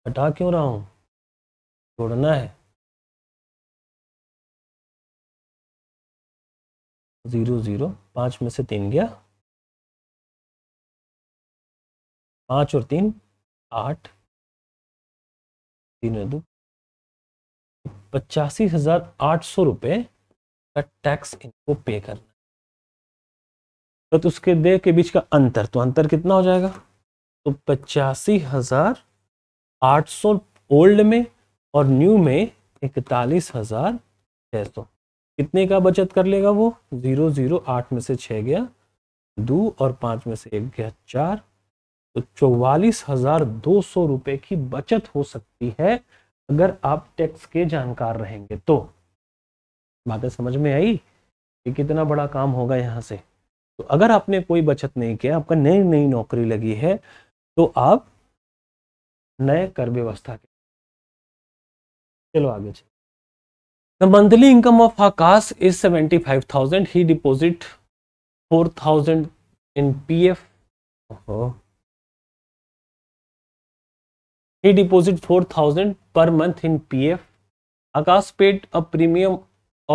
हटा क्यों रहा हूं छोड़ना है जीरो जीरो पांच में से तीन गया पांच और तीन आठ तीन दो पचासी हजार आठ सौ रुपये का टैक्स इनको पे करना है तो, तो उसके दे के बीच का अंतर तो अंतर कितना हो जाएगा तो पचासी हजार आठ सौ ओल्ड में और न्यू में इकतालीस हजार छः सौ कितने का बचत कर लेगा वो जीरो जीरो आठ में से छः गया दो और पाँच में से एक गया चार तो चौवालीस हजार दो सौ रुपए की बचत हो सकती है अगर आप टैक्स के जानकार रहेंगे तो बातें समझ में आई कि कितना बड़ा काम होगा यहाँ से तो अगर आपने कोई बचत नहीं किया आपका नई नई नौकरी लगी है तो आप नए कर व्यवस्था के चलो आगे चलो income of Akash is seventy five thousand he deposit four thousand in P F he deposit 4000 per month in pf akash paid a premium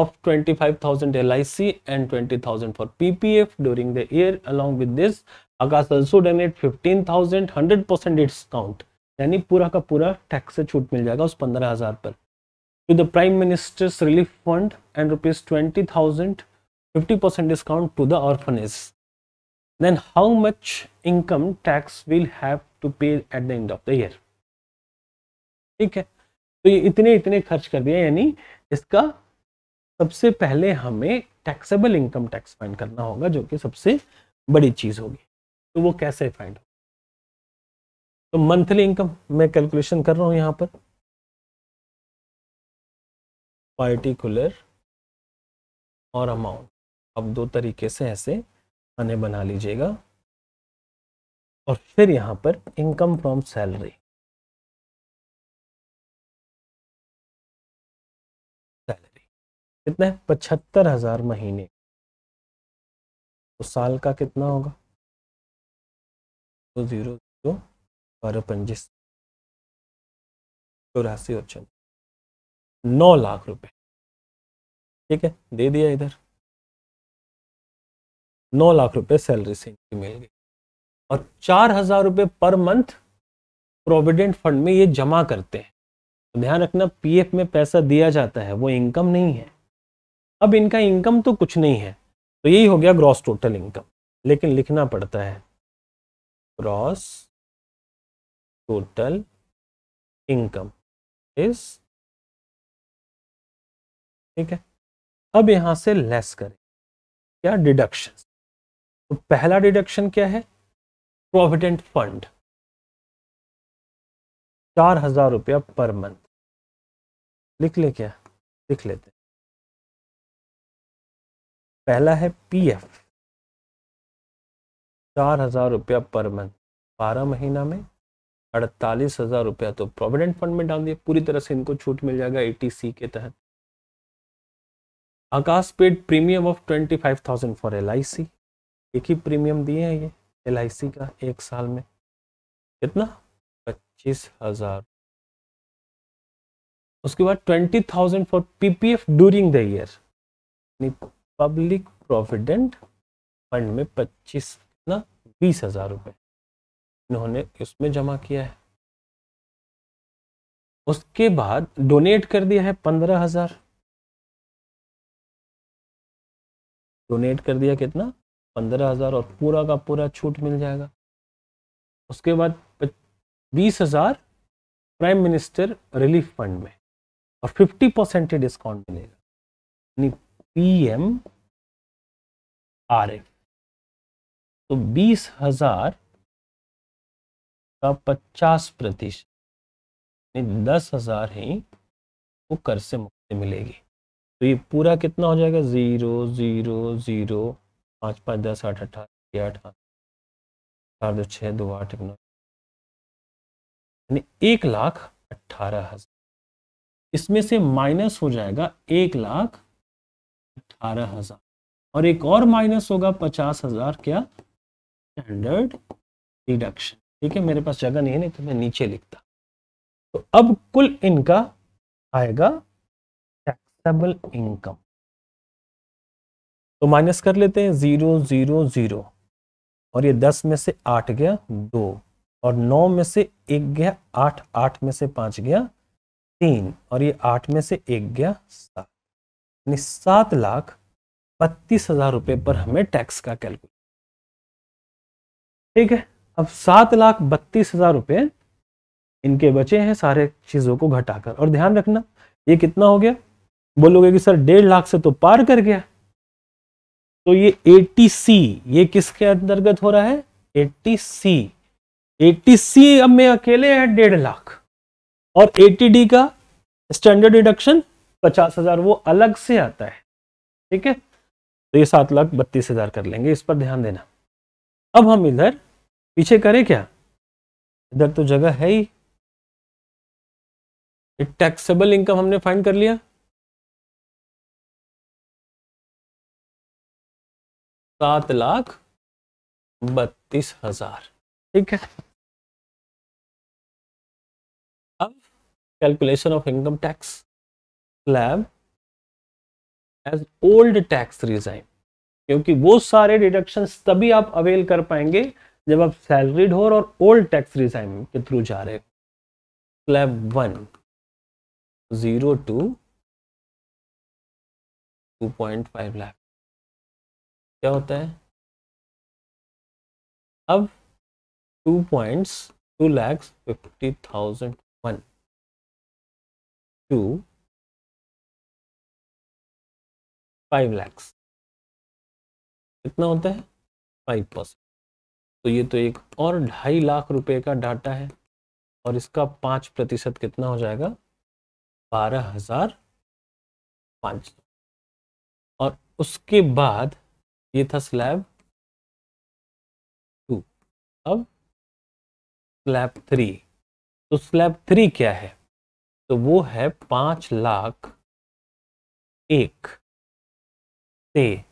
of 25000 lic and 20000 for ppf during the year along with this akash also donate 15000 100% discount यानी पूरा का पूरा tax से छूट मिल जाएगा उस पंद्रह हज़ार पर to the prime minister's relief fund and rupees twenty thousand fifty percent discount to the orphanage then how much income tax will have to pay at the end of the year ठीक है तो ये इतने इतने खर्च कर दिया यानी इसका सबसे पहले हमें टैक्सेबल इनकम टैक्स फाइंड करना होगा जो कि सबसे बड़ी चीज़ होगी तो वो कैसे फाइंड हो तो मंथली इनकम मैं कैलकुलेशन कर रहा हूं यहां पर पार्टिकुलर और अमाउंट अब दो तरीके से ऐसे खाने बना लीजिएगा और फिर यहां पर इनकम फ्रॉम सैलरी कितना है पचहत्तर हजार महीने तो साल का कितना होगा तो जीरो जीरो बारह पंजिस चौरासी और चंद नौ लाख रुपए ठीक है दे दिया इधर नौ लाख रुपए सैलरी से इनकी मिल गई और चार हजार रुपये पर मंथ प्रोविडेंट फंड में ये जमा करते हैं तो ध्यान रखना पीएफ में पैसा दिया जाता है वो इनकम नहीं है अब इनका इनकम तो कुछ नहीं है तो यही हो गया ग्रॉस टोटल इनकम लेकिन लिखना पड़ता है ग्रॉस टोटल इनकम इज ठीक है अब यहां से लेस करें क्या डिडक्शन तो पहला डिडक्शन क्या है प्रोविडेंट फंड चार हजार रुपया पर मंथ लिख ले क्या लिख लेते पहला है पीएफ चार हजार रुपया पर मंथ बारह महीना में अड़तालीस हजार रुपया तो प्रोविडेंट फंड में डाल दिए पूरी तरह से इनको छूट मिल जाएगा एटीसी के तहत Akash paid premium of twenty five thousand for L एक ही प्रीमियम दिए हैं ये एल का एक साल में कितना पच्चीस हजार उसके बाद twenty thousand for PPF during the year public provident fund में पच्चीस ना बीस हजार रुपये इन्होंने उसमें जमा किया है उसके बाद डोनेट कर दिया है पंद्रह हजार डोनेट कर दिया कितना पंद्रह हजार और पूरा का पूरा छूट मिल जाएगा उसके बाद बीस हजार प्राइम मिनिस्टर रिलीफ फंड में और फिफ्टी परसेंट डिस्काउंट मिलेगा यानी पी एम आर एफ तो बीस हजार का पचास प्रतिशत दस हजार ही वो कर से मुक्ति मिलेगी तो ये पूरा कितना हो जाएगा ज़ीरो ज़ीरो ज़ीरो पाँच पाँच दस आठ अठारह आठ चार दो छः दो आठ नौ यानी एक लाख अट्ठारह हजार इसमें से माइनस हो जाएगा एक लाख अठारह हजार और एक और माइनस होगा पचास हजार क्या स्टैंडर्ड डिडक्शन ठीक है मेरे पास जगह नहीं है नहीं तो मैं नीचे लिखता तो अब कुल इनका आएगा टैक्सेबल इनकम तो माइनस कर लेते हैं जीरो जीरो जीरो और ये दस में से आठ गया दो और नौ में से एक गया आठ आठ में से पांच गया तीन और ये आठ में से एक गया सात यानी सात लाख बत्तीस हजार रुपए पर हमें टैक्स का कैलकुलेट ठीक है अब सात लाख बत्तीस हजार रुपए इनके बचे हैं सारे चीज़ों को घटाकर और ध्यान रखना ये कितना हो गया बोलोगे कि सर डेढ़ लाख से तो पार कर गया तो ये ए सी ये किसके अंतर्गत हो रहा है ए सी सी अब मैं अकेले है डेढ़ लाख और ए डी का स्टैंडर्ड डिडक्शन पचास हजार वो अलग से आता है ठीक है तो ये सात लाख बत्तीस हजार कर लेंगे इस पर ध्यान देना अब हम इधर पीछे करें क्या इधर तो जगह है ही टैक्सेबल इनकम हमने फाइंड कर लिया सात लाख बत्तीस हजार ठीक है अब calculation of income tax slab as old tax regime क्योंकि वो सारे डिडक्शन तभी आप अवेल कर पाएंगे जब आप सैलरीड हो और ओल्ड टैक्स रिजाइन के थ्रू जा रहे हो slab one zero to two point five lakh क्या होता है अब two points two lakhs fifty thousand one to five lakhs कितना होता है फाइव परसेंट तो ये तो एक और ढाई लाख रुपए का डाटा है और इसका पाँच प्रतिशत कितना हो जाएगा बारह हजार पाँच और उसके बाद ये था स्लैब टू अब स्लैब थ्री तो स्लैब थ्री क्या है तो वो है पाँच लाख एक से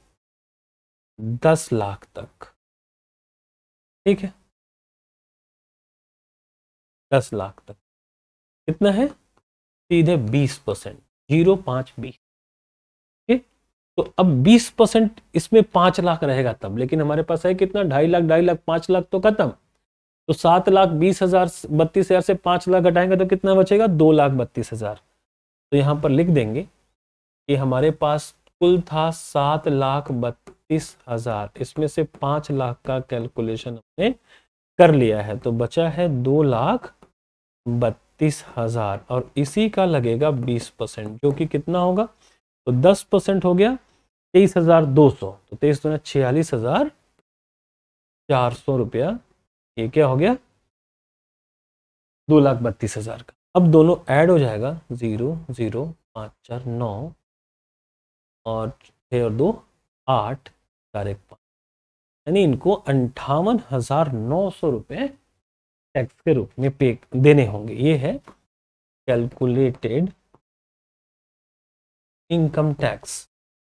दस लाख तक ठीक है दस लाख तक कितना है सीधे बीस परसेंट जीरो पांच बीस तो अब 20 परसेंट इसमें पांच लाख रहेगा तब लेकिन हमारे पास है कितना ढाई लाख ढाई लाख पांच लाख तो खत्म तो सात लाख बीस हजार बत्तीस हजार से पांच लाख घटाएंगे तो कितना बचेगा दो लाख बत्तीस हजार तो यहां पर लिख देंगे कि हमारे पास कुल था सात लाख बत्तीस हजार इसमें से पांच लाख का कैलकुलेशन हमने कर लिया है तो बचा है दो लाख बत्तीस हजार और इसी का लगेगा बीस परसेंट जो कि कितना होगा तो दस परसेंट हो गया तेईस हजार दो सौ तो तेईस दो छियालीस हजार चार सौ रुपया ये क्या हो गया दो लाख बत्तीस हजार का अब दोनों ऐड हो जाएगा जीरो जीरो पाँच चार नौ और छः और दो आठ एक पाँच यानी इनको अंठावन हज़ार नौ सौ रुपये टैक्स के रूप में पे देने होंगे ये है कैलकुलेटेड इनकम टैक्स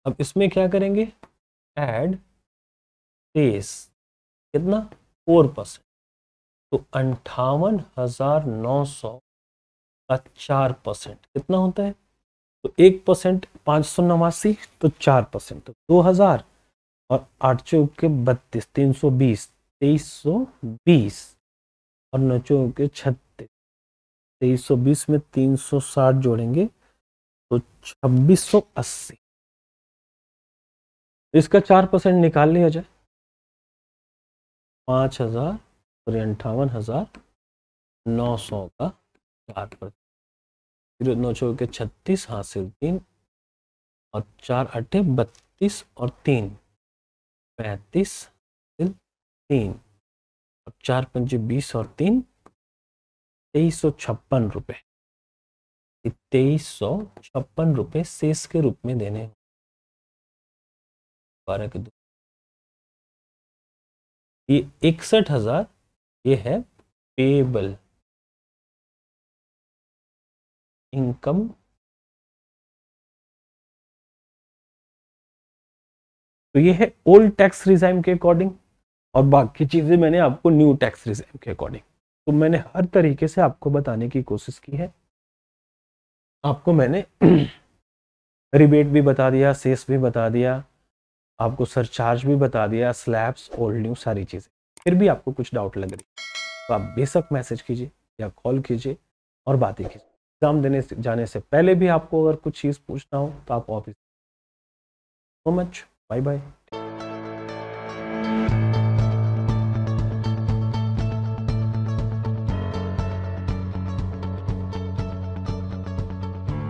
अब इसमें क्या करेंगे एड तेईस कितना फोर परसेंट तो अंठावन हज़ार नौ सौ का चार परसेंट कितना होता है तो एक परसेंट पाँच सौ नवासी तो चार परसेंट तो दो हजार और आठ चौके बत्तीस तीन सौ बीस तेईस सौ बीस और नौ चौके छत्तीस तेईस सौ बीस में तीन सौ साठ जोड़ेंगे तो छब्बीस सौ अस्सी तो इसका चार परसेंट निकाल लिया जाए पाँच हजार और अंठावन हजार नौ सौ का चार परसेंट नौ चौके छत्तीस हासिल तीन और चार अट्ठे बत्तीस और तीन पैंतीस हासिल तीन और चार पंजे बीस और तीन तेईस सौ छप्पन रुपये तेईस सौ छप्पन रुपये शेष के रूप में देने बारह के दो ये इकसठ हजार ये है पेबल income तो ये है ओल्ड टैक्स रिजाइम के अकॉर्डिंग और बाकी चीज़ें मैंने आपको न्यू टैक्स रिजाइम के अकॉर्डिंग तो मैंने हर तरीके से आपको बताने की कोशिश की है आपको मैंने रिबेट भी बता दिया सेस भी बता दिया आपको सरचार्ज भी बता दिया स्लैब्स ओल्ड न्यू सारी चीज़ें फिर भी आपको कुछ डाउट लग रही तो आप बेशक मैसेज कीजिए या कॉल कीजिए और बातें कीजिए एग्ज़ाम देने से जाने से पहले भी आपको अगर कुछ चीज़ पूछना हो तो आप office so much bye bye